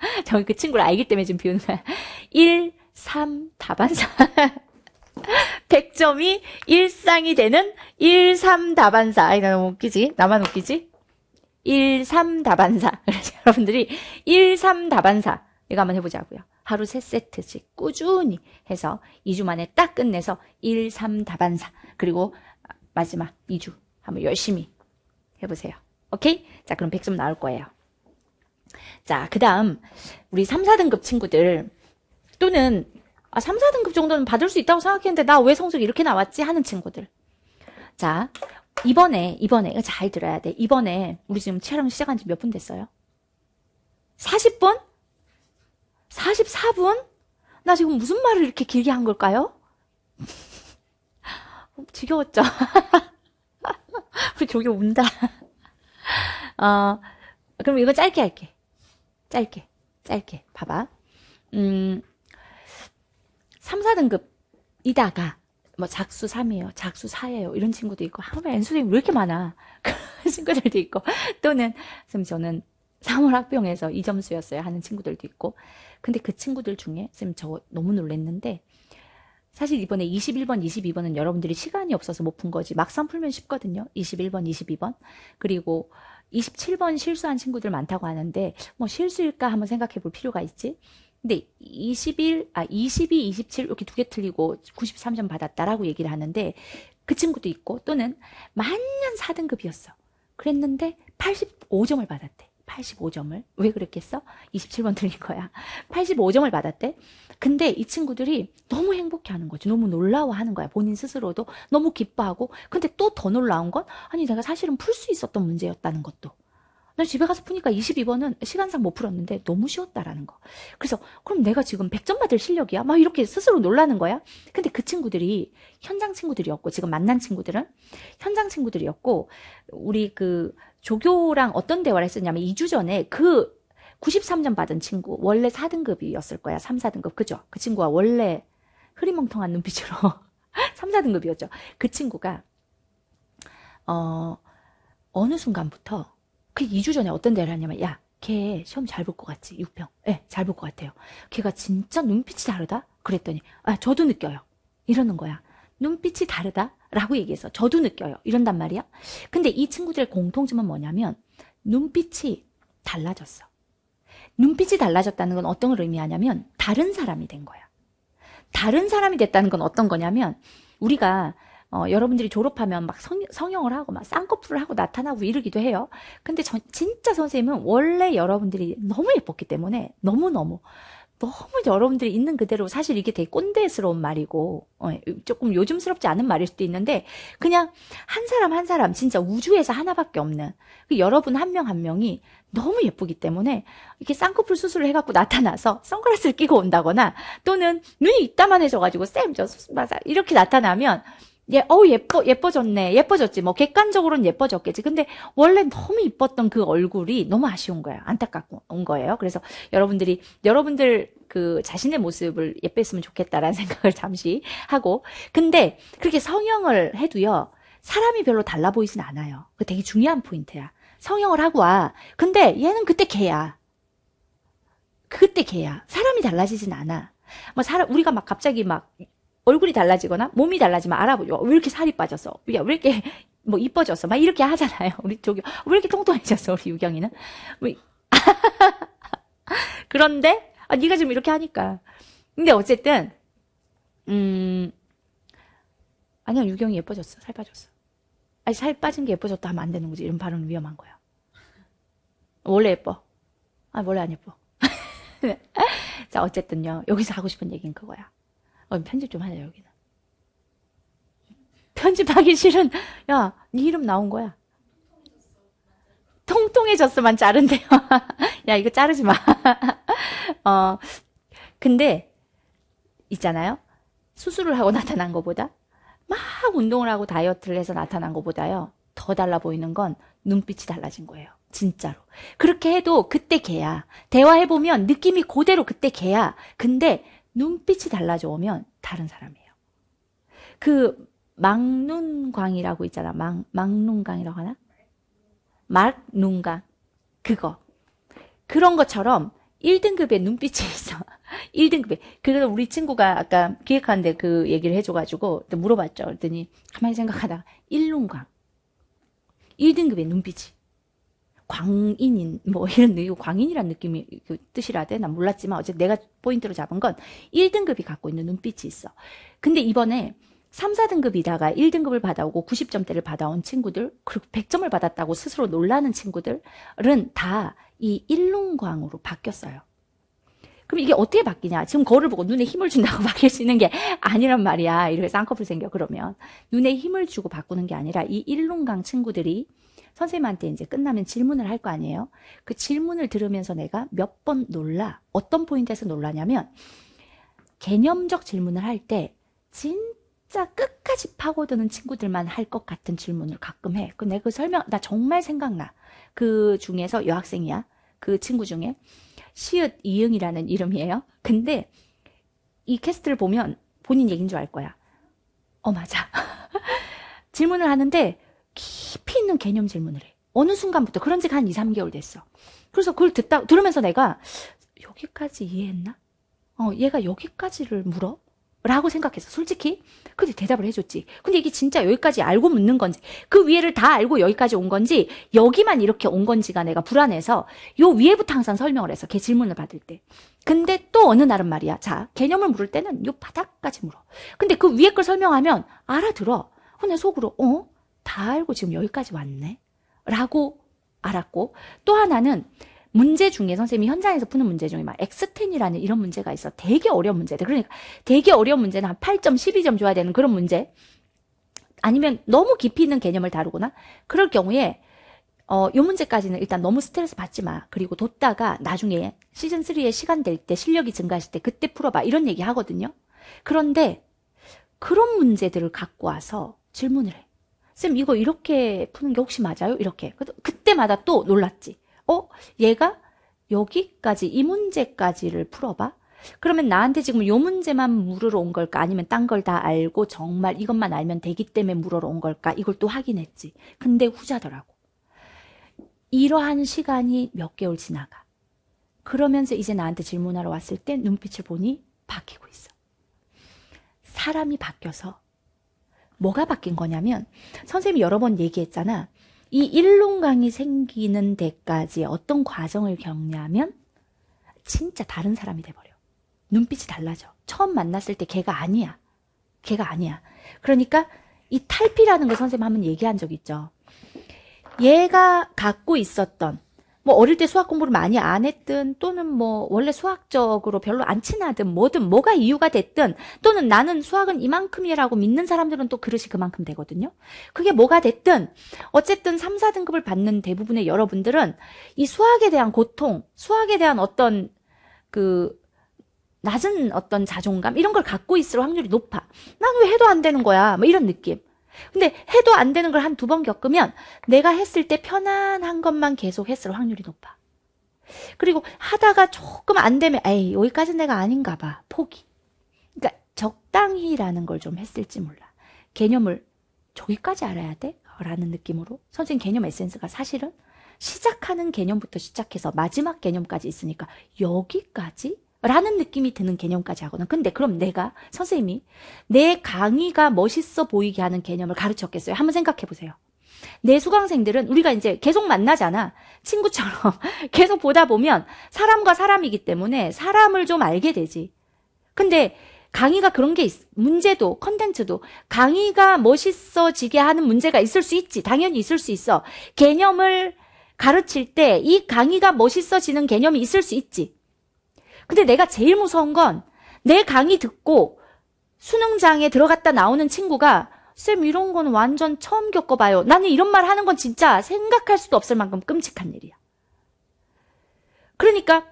Speaker 1: [LAUGHS] 저그 친구를 알기 때문에 지금 비웃는 거야. 1, 3답안사 100점이 [LAUGHS] 일상이 되는 1, 3 답안사. 아이, 거 너무 웃기지? 나만 웃기지? 1, 3 답안사. 그래서 여러분들이 1, 3 답안사. 이거 한번 해보자고요. 하루 3세트씩 꾸준히 해서 2주 만에 딱 끝내서 1, 3 답안사. 그리고 마지막 2주 한번 열심히 해보세요. 오케이? 자, 그럼 100점 나올 거예요. 자, 그 다음 우리 3, 4등급 친구들 또는 아, 3, 4등급 정도는 받을 수 있다고 생각했는데 나 왜 성적이 이렇게 나왔지 하는 친구들. 자, 이번에 이번에 잘 들어야 돼. 이번에 우리 지금 촬영 시작한 지 몇 분 됐어요? 40분? 44분? 나 지금 무슨 말을 이렇게 길게 한 걸까요? [LAUGHS] 지겨웠죠? [LAUGHS] 우리 저기 온다. [LAUGHS] 어, 그럼 이거 짧게 할게. 짧게, 짧게. 봐봐. 음, 3, 4등급이다가 뭐 작수 3이에요. 작수 4예요. 이런 친구도 있고 하면 아, 엔수생이 왜 이렇게 많아? [LAUGHS] 그런 친구들도 있고 또는 지금 저는 3월 학병에서 2점수였어요 하는 친구들도 있고 근데 그 친구들 중에 쌤 저 너무 놀랬는데 사실 이번에 21번, 22번은 여러분들이 시간이 없어서 못 푼 거지 막상 풀면 쉽거든요. 21번, 22번 그리고 27번 실수한 친구들 많다고 하는데 뭐 실수일까 한번 생각해 볼 필요가 있지. 근데 21, 아, 22, 27 이렇게 두 개 틀리고 93점 받았다라고 얘기를 하는데 그 친구도 있고 또는 만년 4등급이었어. 그랬는데 85점을 받았대. 85점을. 왜 그랬겠어? 27번 틀린 거야. 85점을 받았대. 근데 이 친구들이 너무 행복해 하는 거지. 너무 놀라워 하는 거야. 본인 스스로도 너무 기뻐하고. 근데 또 더 놀라운 건, 아니, 내가 사실은 풀 수 있었던 문제였다는 것도. 나 집에 가서 푸니까 22번은 시간상 못 풀었는데 너무 쉬웠다라는 거. 그래서 그럼 내가 지금 100점 받을 실력이야? 막 이렇게 스스로 놀라는 거야. 근데 그 친구들이 현장 친구들이었고 지금 만난 친구들은 현장 친구들이었고 우리 그 조교랑 어떤 대화를 했었냐면 2주 전에 그 93점 받은 친구 원래 4등급이었을 거야. 3, 4등급. 그죠? 그 친구가 원래 흐리멍텅한 눈빛으로 3, [LAUGHS] 4등급이었죠. 그 친구가 어 어느 순간부터 그 2주 전에 어떤 대화를 하냐면 야, 걔 시험 잘 볼 것 같지? 6평. 예, 네, 잘볼 것 같아요. 걔가 진짜 눈빛이 다르다? 그랬더니 아, 저도 느껴요. 이러는 거야. 눈빛이 다르다? 라고 얘기해서 저도 느껴요. 이런단 말이야. 근데 이 친구들의 공통점은 뭐냐면 눈빛이 달라졌어. 눈빛이 달라졌다는 건 어떤 걸 의미하냐면 다른 사람이 된 거야. 다른 사람이 됐다는 건 어떤 거냐면 우리가 어, 여러분들이 졸업하면 막 성, 성형을 하고 막 쌍꺼풀을 하고 나타나고 이러기도 해요. 근데 전, 진짜 선생님은 원래 여러분들이 너무 예뻤기 때문에 너무너무 너무 여러분들이 있는 그대로 사실 이게 되게 꼰대스러운 말이고 어, 조금 요즘스럽지 않은 말일 수도 있는데 그냥 한 사람 한 사람 진짜 우주에서 하나밖에 없는 그 여러분 한 명한 한 명이 너무 예쁘기 때문에 이렇게 쌍꺼풀 수술을 해갖고 나타나서 선글라스를 끼고 온다거나 또는 눈이 이따만해져가지고 쌤 저 수술 맞아 이렇게 나타나면 예, 어우, 예뻐, 예뻐졌네. 예뻐졌지. 뭐, 객관적으로는 예뻐졌겠지. 근데 원래 너무 이뻤던 그 얼굴이 너무 아쉬운 거예요. 안타까운 거예요. 그래서 여러분들이, 여러분들 그 자신의 모습을 예뻤으면 좋겠다라는 [LAUGHS] 생각을 잠시 하고. 근데 그렇게 성형을 해도요, 사람이 별로 달라 보이진 않아요. 그 되게 중요한 포인트야. 성형을 하고 와. 근데 얘는 그때 개야 그때 개야 사람이 달라지진 않아. 뭐 사람 우리가 막 갑자기 막 얼굴이 달라지거나 몸이 달라지면 알아보죠. 왜 이렇게 살이 빠졌어? 야, 왜 이렇게 [LAUGHS] 뭐 이뻐졌어? 막 이렇게 하잖아요. 우리 저기 왜 이렇게 통통해졌어? 우리 유경이는. [LAUGHS] 그런데 아, 네가 지금 이렇게 하니까. 근데 어쨌든 음 아니야 유경이 예뻐졌어. 살 빠졌어. 아니 살 빠진 게 예뻐졌다 하면 안 되는 거지. 이런 발언 위험한 거야. 원래 예뻐. 아 원래 안 예뻐. [LAUGHS] 자 어쨌든요 여기서 하고 싶은 얘기는 그거야. 어, 편집 좀 하자, 여기는. 편집하기 싫은, 야, 네 이름 나온 거야. 통통해졌어만 자른대요. [LAUGHS] 야, 이거 자르지 마. [LAUGHS] 어, 근데, 있잖아요. 수술을 하고 나타난 것보다, 막 운동을 하고 다이어트를 해서 나타난 것보다요. 더 달라 보이는 건 눈빛이 달라진 거예요. 진짜로. 그렇게 해도 그때 개야 대화해보면 느낌이 그대로 그때 개야 근데 눈빛이 달라져 오면 다른 사람이에요. 그 막눈광이라고 있잖아. 막, 막눈광이라고 하나? 막눈광. 그거. 그런 것처럼 1등급의 눈빛이 있어. 1등급에. [LAUGHS] 그래서 우리 친구가 아까 기획하는데 그 얘기를 해줘가지고 물어봤죠. 그랬더니 가만히 생각하다가 1눈광. 1등급의 눈빛이. 광인인 뭐 이런 이거 광인이란 느낌이 그 뜻이라대 난 몰랐지만 어제 내가 포인트로 잡은 건 1등급이 갖고 있는 눈빛이 있어. 근데 이번에 3, 4등급이다가 1등급을 받아오고 90점대를 받아온 친구들, 그리고 100점을 받았다고 스스로 놀라는 친구들은 다 이 일론광으로 바뀌었어요. 그럼 이게 어떻게 바뀌냐? 지금 거울을 보고 눈에 힘을 준다고 [LAUGHS] 바뀔 수 있는 게 아니란 말이야. 이렇게 쌍꺼풀 생겨 그러면 눈에 힘을 주고 바꾸는 게 아니라 이 일론강 친구들이 선생님한테 이제 끝나면 질문을 할 거 아니에요. 그 질문을 들으면서 내가 몇 번 놀라. 어떤 포인트에서 놀라냐면 개념적 질문을 할 때 진짜 끝까지 파고드는 친구들만 할 것 같은 질문을 가끔 해. 그 내가 그 설명 나 정말 생각나. 그 중에서 여학생이야. 그 친구 중에 시읒 이응이라는 이름이에요. 근데 이 캐스트를 보면 본인 얘긴줄 알 거야. 어, 맞아. [LAUGHS] 질문을 하는데 깊이 있는 개념 질문을 해. 어느 순간부터 그런 지한 2, 3개월 됐어. 그래서 그걸 듣다, 들으면서 내가 여기까지 이해했나? 어, 얘가 여기까지를 물어? 라고 생각했어. 솔직히. 근데 대답을 해줬지. 근데 이게 진짜 여기까지 알고 묻는 건지, 그 위에를 다 알고 여기까지 온 건지, 여기만 이렇게 온 건지가 내가 불안해서, 요 위에부터 항상 설명을 해서 걔 질문을 받을 때. 근데 또 어느 날은 말이야. 자, 개념을 물을 때는 요 바닥까지 물어. 근데 그 위에 걸 설명하면 알아들어. 근데 속으로, 어? 다 알고 지금 여기까지 왔네? 라고 알았고, 또 하나는 문제 중에 선생님이 현장에서 푸는 문제 중에 막 엑스텐이라는 이런 문제가 있어. 되게 어려운 문제들. 그러니까 되게 어려운 문제는 한 8점, 12점 줘야 되는 그런 문제. 아니면 너무 깊이 있는 개념을 다루거나 그럴 경우에 어, 요 문제까지는 일단 너무 스트레스 받지 마. 그리고 뒀다가 나중에 시즌3에 시간 될 때, 실력이 증가했을 때 그때 풀어봐. 이런 얘기 하거든요. 그런데 그런 문제들을 갖고 와서 질문을 해. 쌤, 이거 이렇게 푸는 게 혹시 맞아요? 이렇게. 그때마다 또 놀랐지. 어? 얘가 여기까지 이 문제까지를 풀어봐. 그러면 나한테 지금 요 문제만 물으러 온 걸까? 아니면 딴 걸 다 알고 정말 이것만 알면 되기 때문에 물으러 온 걸까? 이걸 또 확인했지. 근데 후자더라고. 이러한 시간이 몇 개월 지나가. 그러면서 이제 나한테 질문하러 왔을 때 눈빛을 보니 바뀌고 있어. 사람이 바뀌어서 뭐가 바뀐 거냐면 선생님이 여러 번 얘기했잖아. 이 일론강이 생기는 데까지 어떤 과정을 겪냐면 진짜 다른 사람이 돼버려. 눈빛이 달라져. 처음 만났을 때 걔가 아니야. 걔가 아니야. 그러니까 이 탈피라는 거 선생님 한 번 얘기한 적 있죠. 얘가 갖고 있었던 뭐 어릴 때 수학 공부를 많이 안 했든 또는 뭐 원래 수학적으로 별로 안 친하든 뭐든 뭐가 이유가 됐든 또는 나는 수학은 이만큼이라고 믿는 사람들은 또 그릇이 그만큼 되거든요. 그게 뭐가 됐든 어쨌든 3, 4등급을 받는 대부분의 여러분들은 이 수학에 대한 고통, 수학에 대한 어떤 그 낮은 어떤 자존감 이런 걸 갖고 있을 확률이 높아. 난 왜 해도 안 되는 거야. 뭐 이런 느낌. 근데 해도 안 되는 걸 한 두 번 겪으면 내가 했을 때 편안한 것만 계속 했을 확률이 높아. 그리고 하다가 조금 안 되면 에이 여기까지 내가 아닌가 봐 포기. 그러니까 적당히라는 걸 좀 했을지 몰라. 개념을 저기까지 알아야 돼? 라는 느낌으로 선생님 개념 에센스가 사실은 시작하는 개념부터 시작해서 마지막 개념까지 있으니까 여기까지 라는 느낌이 드는 개념까지 하거든. 근데 그럼 내가 선생님이 내 강의가 멋있어 보이게 하는 개념을 가르쳤겠어요. 한번 생각해 보세요. 내 수강생들은 우리가 이제 계속 만나잖아. 친구처럼 [LAUGHS] 계속 보다 보면 사람과 사람이기 때문에 사람을 좀 알게 되지. 근데 강의가 그런 게 있, 문제도 컨텐츠도 강의가 멋있어지게 하는 문제가 있을 수 있지. 당연히 있을 수 있어. 개념을 가르칠 때 이 강의가 멋있어지는 개념이 있을 수 있지. 근데 내가 제일 무서운 건 내 강의 듣고 수능장에 들어갔다 나오는 친구가 쌤 이런 건 완전 처음 겪어봐요. 나는 이런 말 하는 건 진짜 생각할 수도 없을 만큼 끔찍한 일이야. 그러니까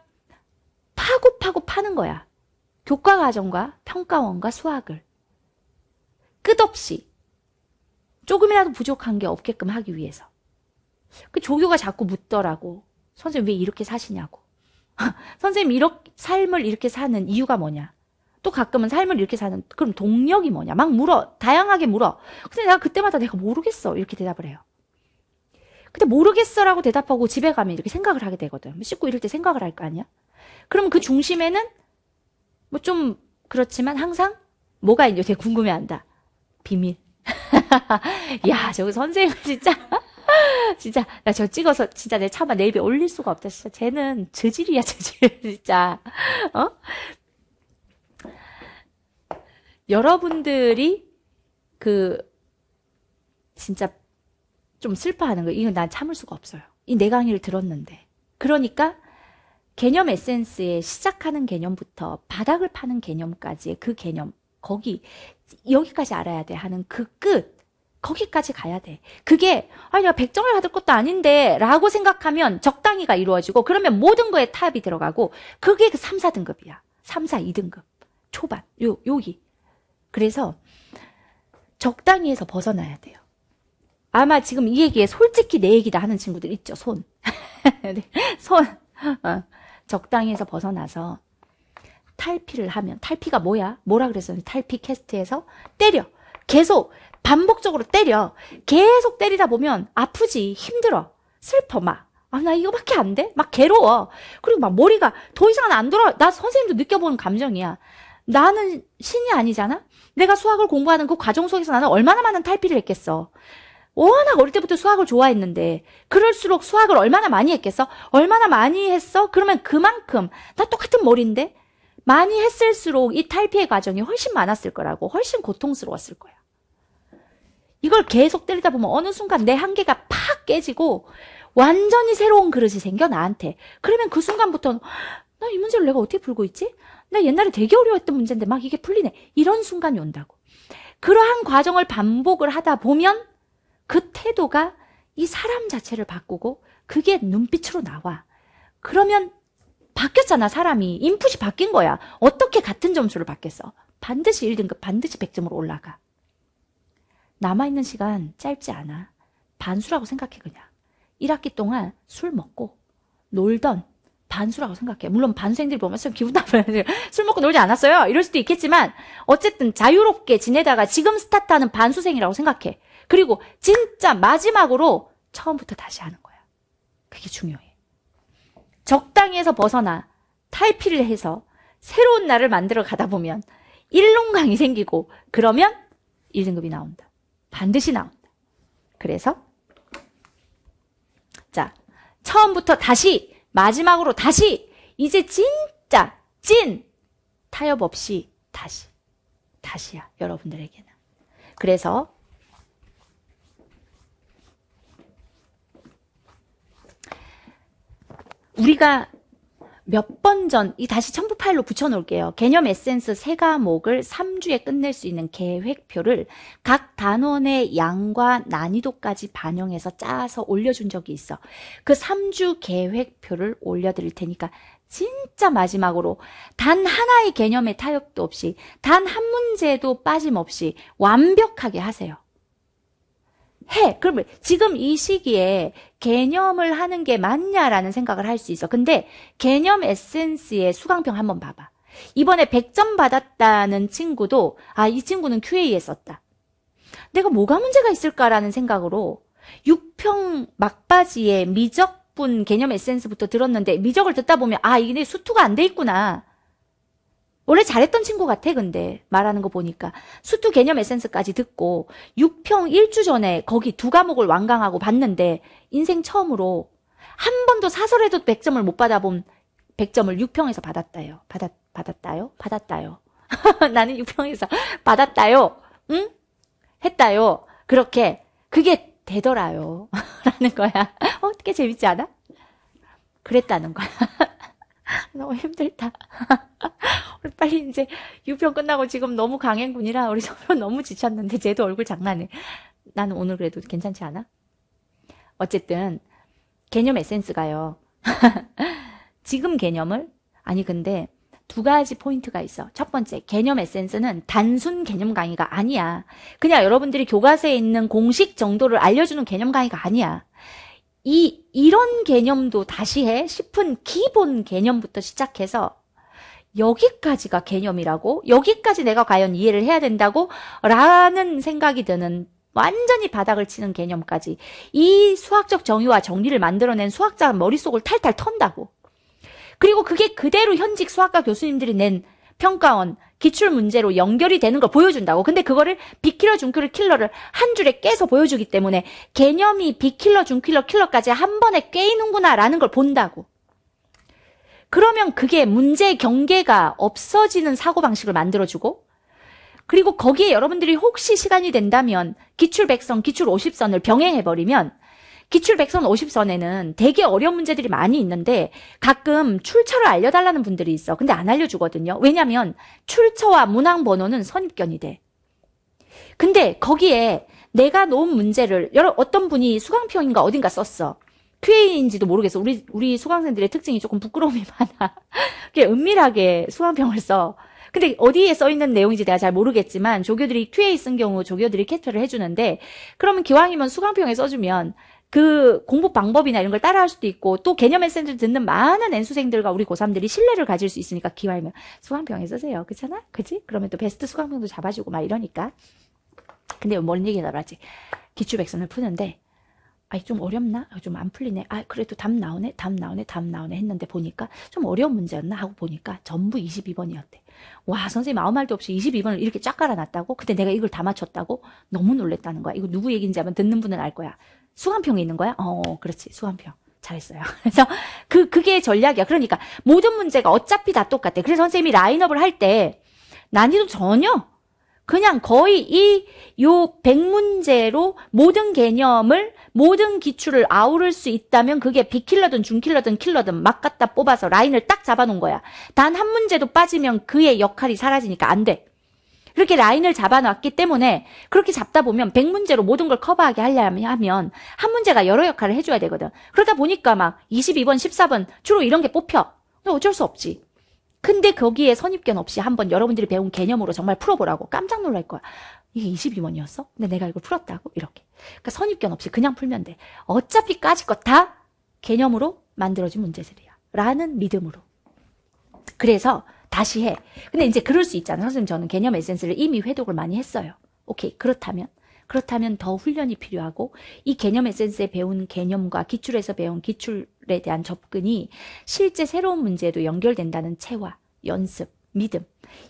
Speaker 1: 파고 파고 파는 거야. 교과 과정과 평가원과 수학을 끝없이 조금이라도 부족한 게 없게끔 하기 위해서. 그 조교가 자꾸 묻더라고. 선생님 왜 이렇게 사시냐고. [LAUGHS] 선생님 이렇게 삶을 이렇게 사는 이유가 뭐냐? 또 가끔은 삶을 이렇게 사는 그럼 동력이 뭐냐? 막 물어 다양하게 물어. 근데 내가 그때마다 내가 모르겠어 이렇게 대답을 해요. 근데 모르겠어라고 대답하고 집에 가면 이렇게 생각을 하게 되거든. 뭐 씻고 이럴 때 생각을 할 거 아니야? 그러면그 중심에는 뭐 좀 그렇지만 항상 뭐가 있냐 되게 궁금해한다. 비밀. [LAUGHS] 야, 저거 선생님 진짜. [LAUGHS] 진짜 나 저 찍어서 진짜 내 차마 내 입에 올릴 수가 없다. 진짜 쟤는 저질이야 저질 [LAUGHS] 진짜. 어? 여러분들이 그 진짜 좀 슬퍼하는 거이거난 참을 수가 없어요. 이 내 강의를 들었는데 그러니까 개념 에센스에 시작하는 개념부터 바닥을 파는 개념까지의 그 개념 거기 여기까지 알아야 돼 하는 그끝 거기까지 가야 돼. 그게 아니 내가 백정을 받을 것도 아닌데 라고 생각하면 적당히가 이루어지고 그러면 모든 거에 타협이 들어가고 그게 그 3, 4등급이야. 3, 4, 2등급. 초반. 요 요기. 그래서 적당히에서 벗어나야 돼요. 아마 지금 이 얘기에 솔직히 내 얘기다 하는 친구들 있죠. 손. [LAUGHS] 네. 손. 어. 적당히에서 벗어나서 탈피를 하면 탈피가 뭐야? 뭐라 그랬었는데 탈피 캐스트에서 때려. 계속 반복적으로 때려. 계속 때리다 보면 아프지, 힘들어, 슬퍼, 막. 아, 나 이거밖에 안 돼? 막 괴로워. 그리고 막 머리가 더 이상은 안 돌아. 나 선생님도 느껴보는 감정이야. 나는 신이 아니잖아? 내가 수학을 공부하는 그 과정 속에서 나는 얼마나 많은 탈피를 했겠어. 워낙 어릴 때부터 수학을 좋아했는데 그럴수록 수학을 얼마나 많이 했겠어? 얼마나 많이 했어? 그러면 그만큼 나 똑같은 머리인데 많이 했을수록 이 탈피의 과정이 훨씬 많았을 거라고 훨씬 고통스러웠을 거야. 이걸 계속 때리다 보면 어느 순간 내 한계가 팍 깨지고 완전히 새로운 그릇이 생겨 나한테. 그러면 그 순간부터는 나이 문제를 내가 어떻게 풀고 있지? 나 옛날에 되게 어려웠던 문제인데 막 이게 풀리네. 이런 순간이 온다고. 그러한 과정을 반복을 하다 보면 그 태도가 이 사람 자체를 바꾸고 그게 눈빛으로 나와. 그러면 바뀌었잖아, 사람이. 인풋이 바뀐 거야. 어떻게 같은 점수를 받겠어? 반드시 1등급, 반드시 100점으로 올라가. 남아있는 시간 짧지 않아. 반수라고 생각해 그냥. 1학기 동안 술 먹고 놀던 반수라고 생각해. 물론 반수생들이 보면서 기분 나빠요. [LAUGHS] 술 먹고 놀지 않았어요. 이럴 수도 있겠지만 어쨌든 자유롭게 지내다가 지금 스타트하는 반수생이라고 생각해. 그리고 진짜 마지막으로 처음부터 다시 하는 거야. 그게 중요해. 적당히해서 벗어나 탈피를 해서 새로운 나를 만들어 가다 보면 일론강이 생기고 그러면 1등급이 나온다. 반드시 나온다. 그래서 자 처음부터 다시 마지막으로 다시 이제 진짜 찐 타협 없이 다시 다시야 여러분들에게는 그래서 우리가 몇번 전, 이 다시 첨부 파일로 붙여놓을게요. 개념 에센스 세 과목을 3주에 끝낼 수 있는 계획표를 각 단원의 양과 난이도까지 반영해서 짜서 올려준 적이 있어. 그 3주 계획표를 올려드릴 테니까 진짜 마지막으로 단 하나의 개념의 타협도 없이 단 한 문제도 빠짐없이 완벽하게 하세요. 해. 그러면 지금 이 시기에 개념을 하는 게 맞냐라는 생각을 할 수 있어. 근데 개념 에센스의 수강평 한번 봐봐. 이번에 100점 받았다는 친구도 아, 이 친구는 QA에 썼다. 내가 뭐가 문제가 있을까라는 생각으로 6평 막바지에 미적분 개념 에센스부터 들었는데 미적을 듣다 보면 아, 이게 수투가 안 돼 있구나. 원래 잘했던 친구 같아 근데 말하는 거 보니까 수투 개념 에센스까지 듣고 6평 1주 전에 거기 두 과목을 완강하고 봤는데 인생 처음으로 한 번도 사설에도 100점을 못 받아본 100점을 6평에서 받았다요. 받았 받았다요? 받았다요. [LAUGHS] 나는 6평에서 [LAUGHS] 받았다요. 응? 했다요. 그렇게 그게 되더라요. [LAUGHS] 라는 거야. 어, 어떻게 재밌지 않아? 그랬다는 거야. 너무 힘들다. 빨리 이제 6평 끝나고 지금 너무 강행군이라 우리 서로 [LAUGHS] 너무 지쳤는데 쟤도 얼굴 장난해. 나는 오늘 그래도 괜찮지 않아? 어쨌든 개념 에센스가요. [LAUGHS] 지금 개념을 아니 근데 두 가지 포인트가 있어. 첫 번째, 개념 에센스는 단순 개념 강의가 아니야. 그냥 여러분들이 교과서에 있는 공식 정도를 알려주는 개념 강의가 아니야. 이, 이런 개념도 다시 해 싶은 기본 개념부터 시작해서 여기까지가 개념이라고? 여기까지 내가 과연 이해를 해야 된다고? 라는 생각이 드는 완전히 바닥을 치는 개념까지 이 수학적 정의와 정리를 만들어낸 수학자 머릿속을 탈탈 턴다고. 그리고 그게 그대로 현직 수학과 교수님들이 낸 평가원 기출 문제로 연결이 되는 걸 보여준다고. 근데 그거를 비킬러 중킬러 킬러를 한 줄에 깨서 보여주기 때문에 개념이 비킬러 중킬러 킬러까지 한 번에 깨이는구나라는 걸 본다고. 그러면 그게 문제 경계가 없어지는 사고방식을 만들어주고 그리고 거기에 여러분들이 혹시 시간이 된다면 기출 100선, 기출 50선을 병행해버리면 기출 100선, 50선에는 되게 어려운 문제들이 많이 있는데 가끔 출처를 알려달라는 분들이 있어. 근데 안 알려주거든요. 왜냐면 출처와 문항 번호는 선입견이 돼. 근데 거기에 내가 놓은 문제를 여러 어떤 분이 수강평인가 어딘가 썼어. 큐에인지도 모르겠어. 우리 우리 수강생들의 특징이 조금 부끄러움이 [LAUGHS] 많아. 그게 은밀하게 수강평을 써. 근데 어디에 써 있는 내용인지 내가 잘 모르겠지만 조교들이 큐에 쓴 경우 조교들이 캡처를 해주는데 그러면 기왕이면 수강평에 써주면 그 공부 방법이나 이런 걸 따라할 수도 있고 또 개념 에센스를 듣는 많은 N수생들과 우리 고3들이 신뢰를 가질 수 있으니까 기왕이면 수강평에 써세요 그렇잖아? 그치? 그러면 또 베스트 수강평도 잡아주고 막 이러니까. 근데 뭐 뭔 얘기 나라지 기출백선을 푸는데 아이 좀 어렵나? 아, 좀안 풀리네. 아 그래도 답 나오네. 답 나오네. 답 나오네 했는데 보니까 좀 어려운 문제였나 하고 보니까 전부 22번이었대. 와 선생님 아무 말도 없이 22번을 이렇게 쫙 깔아놨다고? 근데 내가 이걸 다 맞췄다고? 너무 놀랬다는 거야. 이거 누구 얘기인지 한면 듣는 분은 알 거야. 수강평이 있는 거야? 어, 어 그렇지 수강평. 잘했어요. [LAUGHS] 그래서 그 그게 전략이야. 그러니까 모든 문제가 어차피 다 똑같대. 그래서 선생님이 라인업을 할 때 난이도 전혀 그냥 거의 이요 백문제로 모든 개념을 모든 기출을 아우를 수 있다면 그게 비킬러든 중킬러든 킬러든 막 갖다 뽑아서 라인을 딱 잡아놓은 거야. 단 한 문제도 빠지면 그의 역할이 사라지니까 안 돼. 그렇게 라인을 잡아놨기 때문에 그렇게 잡다 보면 100문제로 모든 걸 커버하게 하려면 한 문제가 여러 역할을 해줘야 되거든. 그러다 보니까 막 22번, 14번 주로 이런 게 뽑혀. 어쩔 수 없지. 근데 거기에 선입견 없이 한번 여러분들이 배운 개념으로 정말 풀어보라고 깜짝 놀랄 거야. 이게 22번이었어? 근데 내가 이걸 풀었다고? 이렇게. 그러니까 선입견 없이 그냥 풀면 돼. 어차피 까짓것다 개념으로 만들어진 문제들이야. 라는 믿음으로. 그래서 다시 해. 근데 이제 그럴 수 있잖아요. 선생님 저는 개념 에센스를 이미 회독을 많이 했어요. 오케이. 그렇다면 그렇다면 더 훈련이 필요하고 이 개념 에센스에 배운 개념과 기출에서 배운 기출에 대한 접근이 실제 새로운 문제도 연결된다는 체화, 연습, 믿음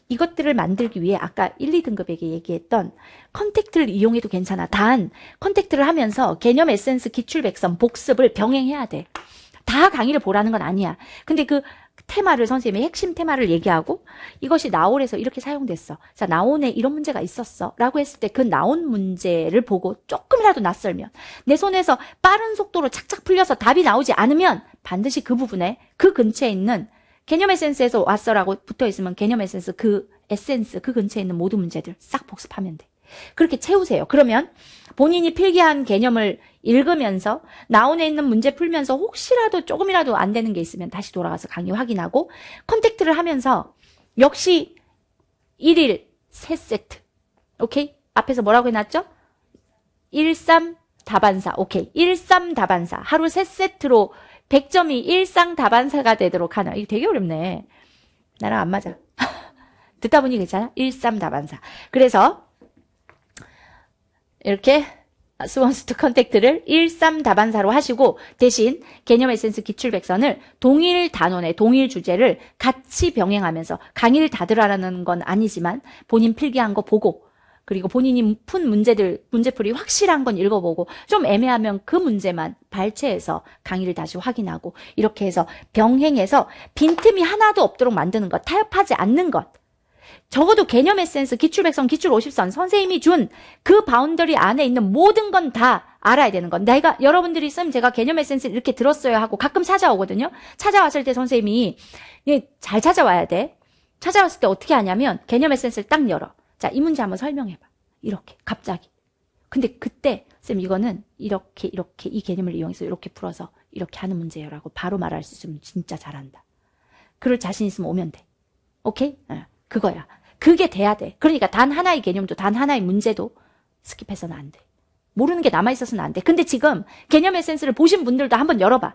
Speaker 1: 이것들을 만들기 위해 아까 1, 2등급에게 얘기했던 컨택트를 이용해도 괜찮아. 단 컨택트를 하면서 개념 에센스 기출 백선 복습을 병행해야 돼. 다 강의를 보라는 건 아니야. 근데 그 테마를 선생님의 핵심 테마를 얘기하고 이것이 나올에서 이렇게 사용됐어. 자, 나온에 이런 문제가 있었어. 라고 했을 때 그 나온 문제를 보고 조금이라도 낯설면 내 손에서 빠른 속도로 착착 풀려서 답이 나오지 않으면 반드시 그 부분에 그 근처에 있는 개념 에센스에서 왔어라고 붙어 있으면 개념 에센스 그 에센스 그 근처에 있는 모든 문제들 싹 복습하면 돼. 그렇게 채우세요. 그러면 본인이 필기한 개념을 읽으면서 나온에 있는 문제 풀면서 혹시라도 조금이라도 안 되는 게 있으면 다시 돌아가서 강의 확인하고 컨택트를 하면서 역시 1일 3세트 오케이? 앞에서 뭐라고 해놨죠? 1, 3 다반사 오케이 1, 3 다반사 하루 3세트로 100점이 일상 다반사가 되도록 하는 이게 되게 어렵네 나랑 안 맞아 [LAUGHS] 듣다 보니 괜찮아? 1, 3 다반사 그래서 이렇게 스원스투 컨택트를 13다반사로 하시고 대신 개념 에센스 기출백선을 동일 단원의 동일 주제를 같이 병행하면서 강의를 다 들어라는 건 아니지만 본인 필기한 거 보고 그리고 본인이 푼 문제들 문제풀이 확실한 건 읽어보고 좀 애매하면 그 문제만 발췌해서 강의를 다시 확인하고 이렇게 해서 병행해서 빈틈이 하나도 없도록 만드는 것 타협하지 않는 것 적어도 개념 에센스, 기출 백성 기출 50선, 선생님이 준 그 바운더리 안에 있는 모든 건 다 알아야 되는 건. 내가, 여러분들이 있으면 제가 개념 에센스 이렇게 들었어요 하고 가끔 찾아오거든요? 찾아왔을 때 선생님이, 예, 잘 찾아와야 돼. 찾아왔을 때 어떻게 하냐면, 개념 에센스를 딱 열어. 자, 이 문제 한번 설명해봐. 이렇게, 갑자기. 근데 그때, 선생님 이거는 이렇게, 이렇게, 이 개념을 이용해서 이렇게 풀어서 이렇게 하는 문제예요. 라고 바로 말할 수 있으면 진짜 잘한다. 그럴 자신 있으면 오면 돼. 오케이? 어, 그거야. 그게 돼야 돼. 그러니까 단 하나의 개념도 단 하나의 문제도 스킵해서는 안 돼. 모르는 게 남아있어서는 안 돼. 근데 지금 개념의 센스를 보신 분들도 한번 열어봐.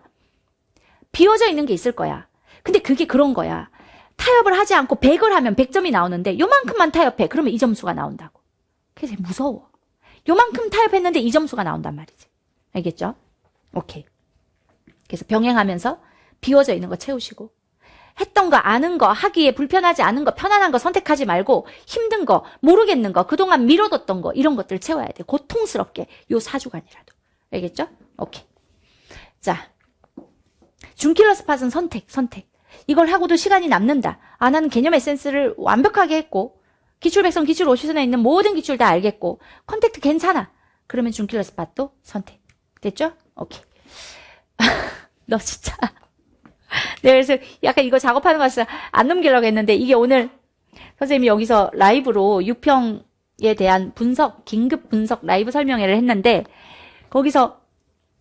Speaker 1: 비워져 있는 게 있을 거야. 근데 그게 그런 거야. 타협을 하지 않고 100을 하면 100점이 나오는데 요만큼만 타협해. 그러면 이 점수가 나온다고. 그래서 무서워. 요만큼 타협했는데 이 점수가 나온단 말이지. 알겠죠? 오케이. 그래서 병행하면서 비워져 있는 거 채우시고 했던 거 아는 거 하기에 불편하지 않은 거 편안한 거 선택하지 말고 힘든 거 모르겠는 거 그동안 미뤄뒀던 거 이런 것들 채워야 돼 고통스럽게 요 4주간이라도 알겠죠? 오케이 자 중킬러 스팟은 선택 선택 이걸 하고도 시간이 남는다 아 나는 개념 에센스를 완벽하게 했고 기출 백성 기출 오시선에 있는 모든 기출 다 알겠고 컨택트 괜찮아 그러면 중킬러 스팟도 선택 됐죠? 오케이 [LAUGHS] 너 진짜 [LAUGHS] 네, 그래서 약간 이거 작업하는 거 같아서 안 넘기려고 했는데 이게 오늘 선생님이 여기서 라이브로 유평에 대한 분석, 긴급 분석 라이브 설명회를 했는데 거기서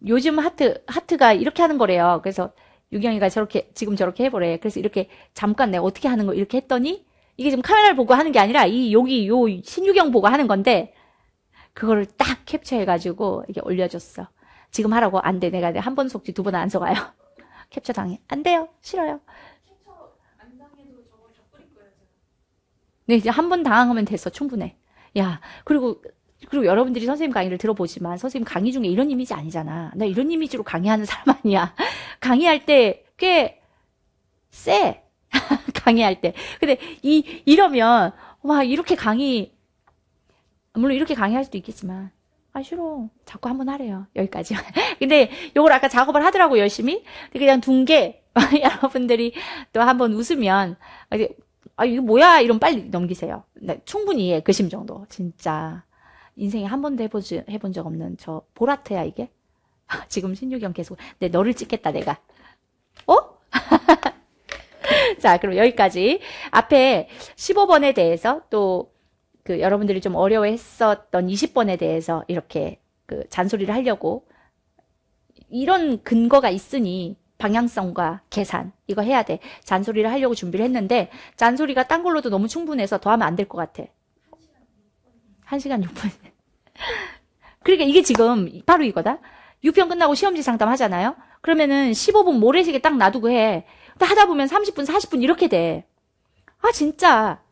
Speaker 1: 요즘 하트, 하트가 이렇게 하는 거래요. 그래서 유경이가 저렇게, 지금 저렇게 해보래. 그래서 이렇게 잠깐 내가 어떻게 하는 거 이렇게 했더니 이게 지금 카메라를 보고 하는 게 아니라 이, 여기, 요, 신유경 보고 하는 건데 그거를 딱 캡처해가지고 이게 올려줬어. 지금 하라고 안 돼. 내가 한 번 속지 두 번 안 속아요. 캡처 당해. 안 돼요. 싫어요. 네, 이제 한 번 당하면 됐어. 충분해. 야, 그리고 그리고 여러분들이 선생님 강의를 들어보지만 선생님 강의 중에 이런 이미지 아니잖아. 나 이런 이미지로 강의하는 사람 아니야. [LAUGHS] 강의할 때 꽤 쎄. [LAUGHS] 강의할 때. 근데 이 이러면 와 이렇게 강의 물론 이렇게 강의할 수도 있겠지만 아 싫어. 자꾸 한 번 하래요. 여기까지. [LAUGHS] 근데 요걸 아까 작업을 하더라고 열심히. 근데 그냥 둔 게 [LAUGHS] 여러분들이 또 한 번 웃으면 아 이거 뭐야 이런 빨리 넘기세요. 네, 충분히 해. 그심 정도. 진짜 인생에 한 번도 해보지 해본 적 없는 저 보라트야 이게. [LAUGHS] 지금 신유경 계속 네, 너를 찍겠다 내가. 어? 자, 그럼 여기까지. 앞에 15번에 대해서 또그 여러분들이 좀 어려워했었던 20번에 대해서 이렇게 그 잔소리를 하려고 이런 근거가 있으니 방향성과 계산 이거 해야 돼 잔소리를 하려고 준비를 했는데 잔소리가 딴 걸로도 너무 충분해서 더 하면 안 될 것 같아 1시간 6분 [LAUGHS] 그러니까 이게 지금 바로 이거다 6편 끝나고 시험지 상담 하잖아요 그러면은 15분 모래시계 딱 놔두고 해 하다 보면 30분 40분 이렇게 돼 아 진짜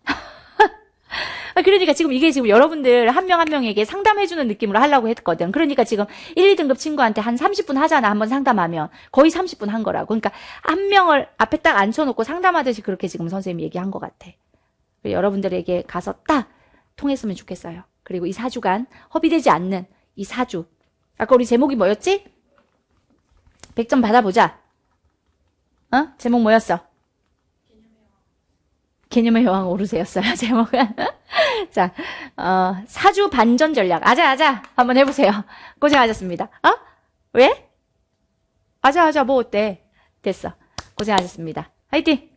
Speaker 1: 아, 그러니까 지금 이게 지금 여러분들 한 명한 한 명에게 상담해주는 느낌으로 하려고 했거든. 그러니까 지금 1, 2등급 친구한테 한 30분 하잖아. 한번 상담하면. 거의 30분 한 거라고. 그러니까 한 명을 앞에 딱 앉혀놓고 상담하듯이 그렇게 지금 선생님이 얘기한 것 같아. 여러분들에게 가서 딱 통했으면 좋겠어요. 그리고 이 4주간 허비되지 않는 이 4주. 아까 우리 제목이 뭐였지? 100점 받아보자. 어? 제목 뭐였어? 개념의 여왕 오르세였어요, [LAUGHS] 제목은. [LAUGHS] 자, 어, 사주 반전 전략. 아자, 아자. 한번 해보세요. 고생하셨습니다. 어? 왜? 아자, 아자. 뭐 어때? 됐어. 고생하셨습니다. 화이팅!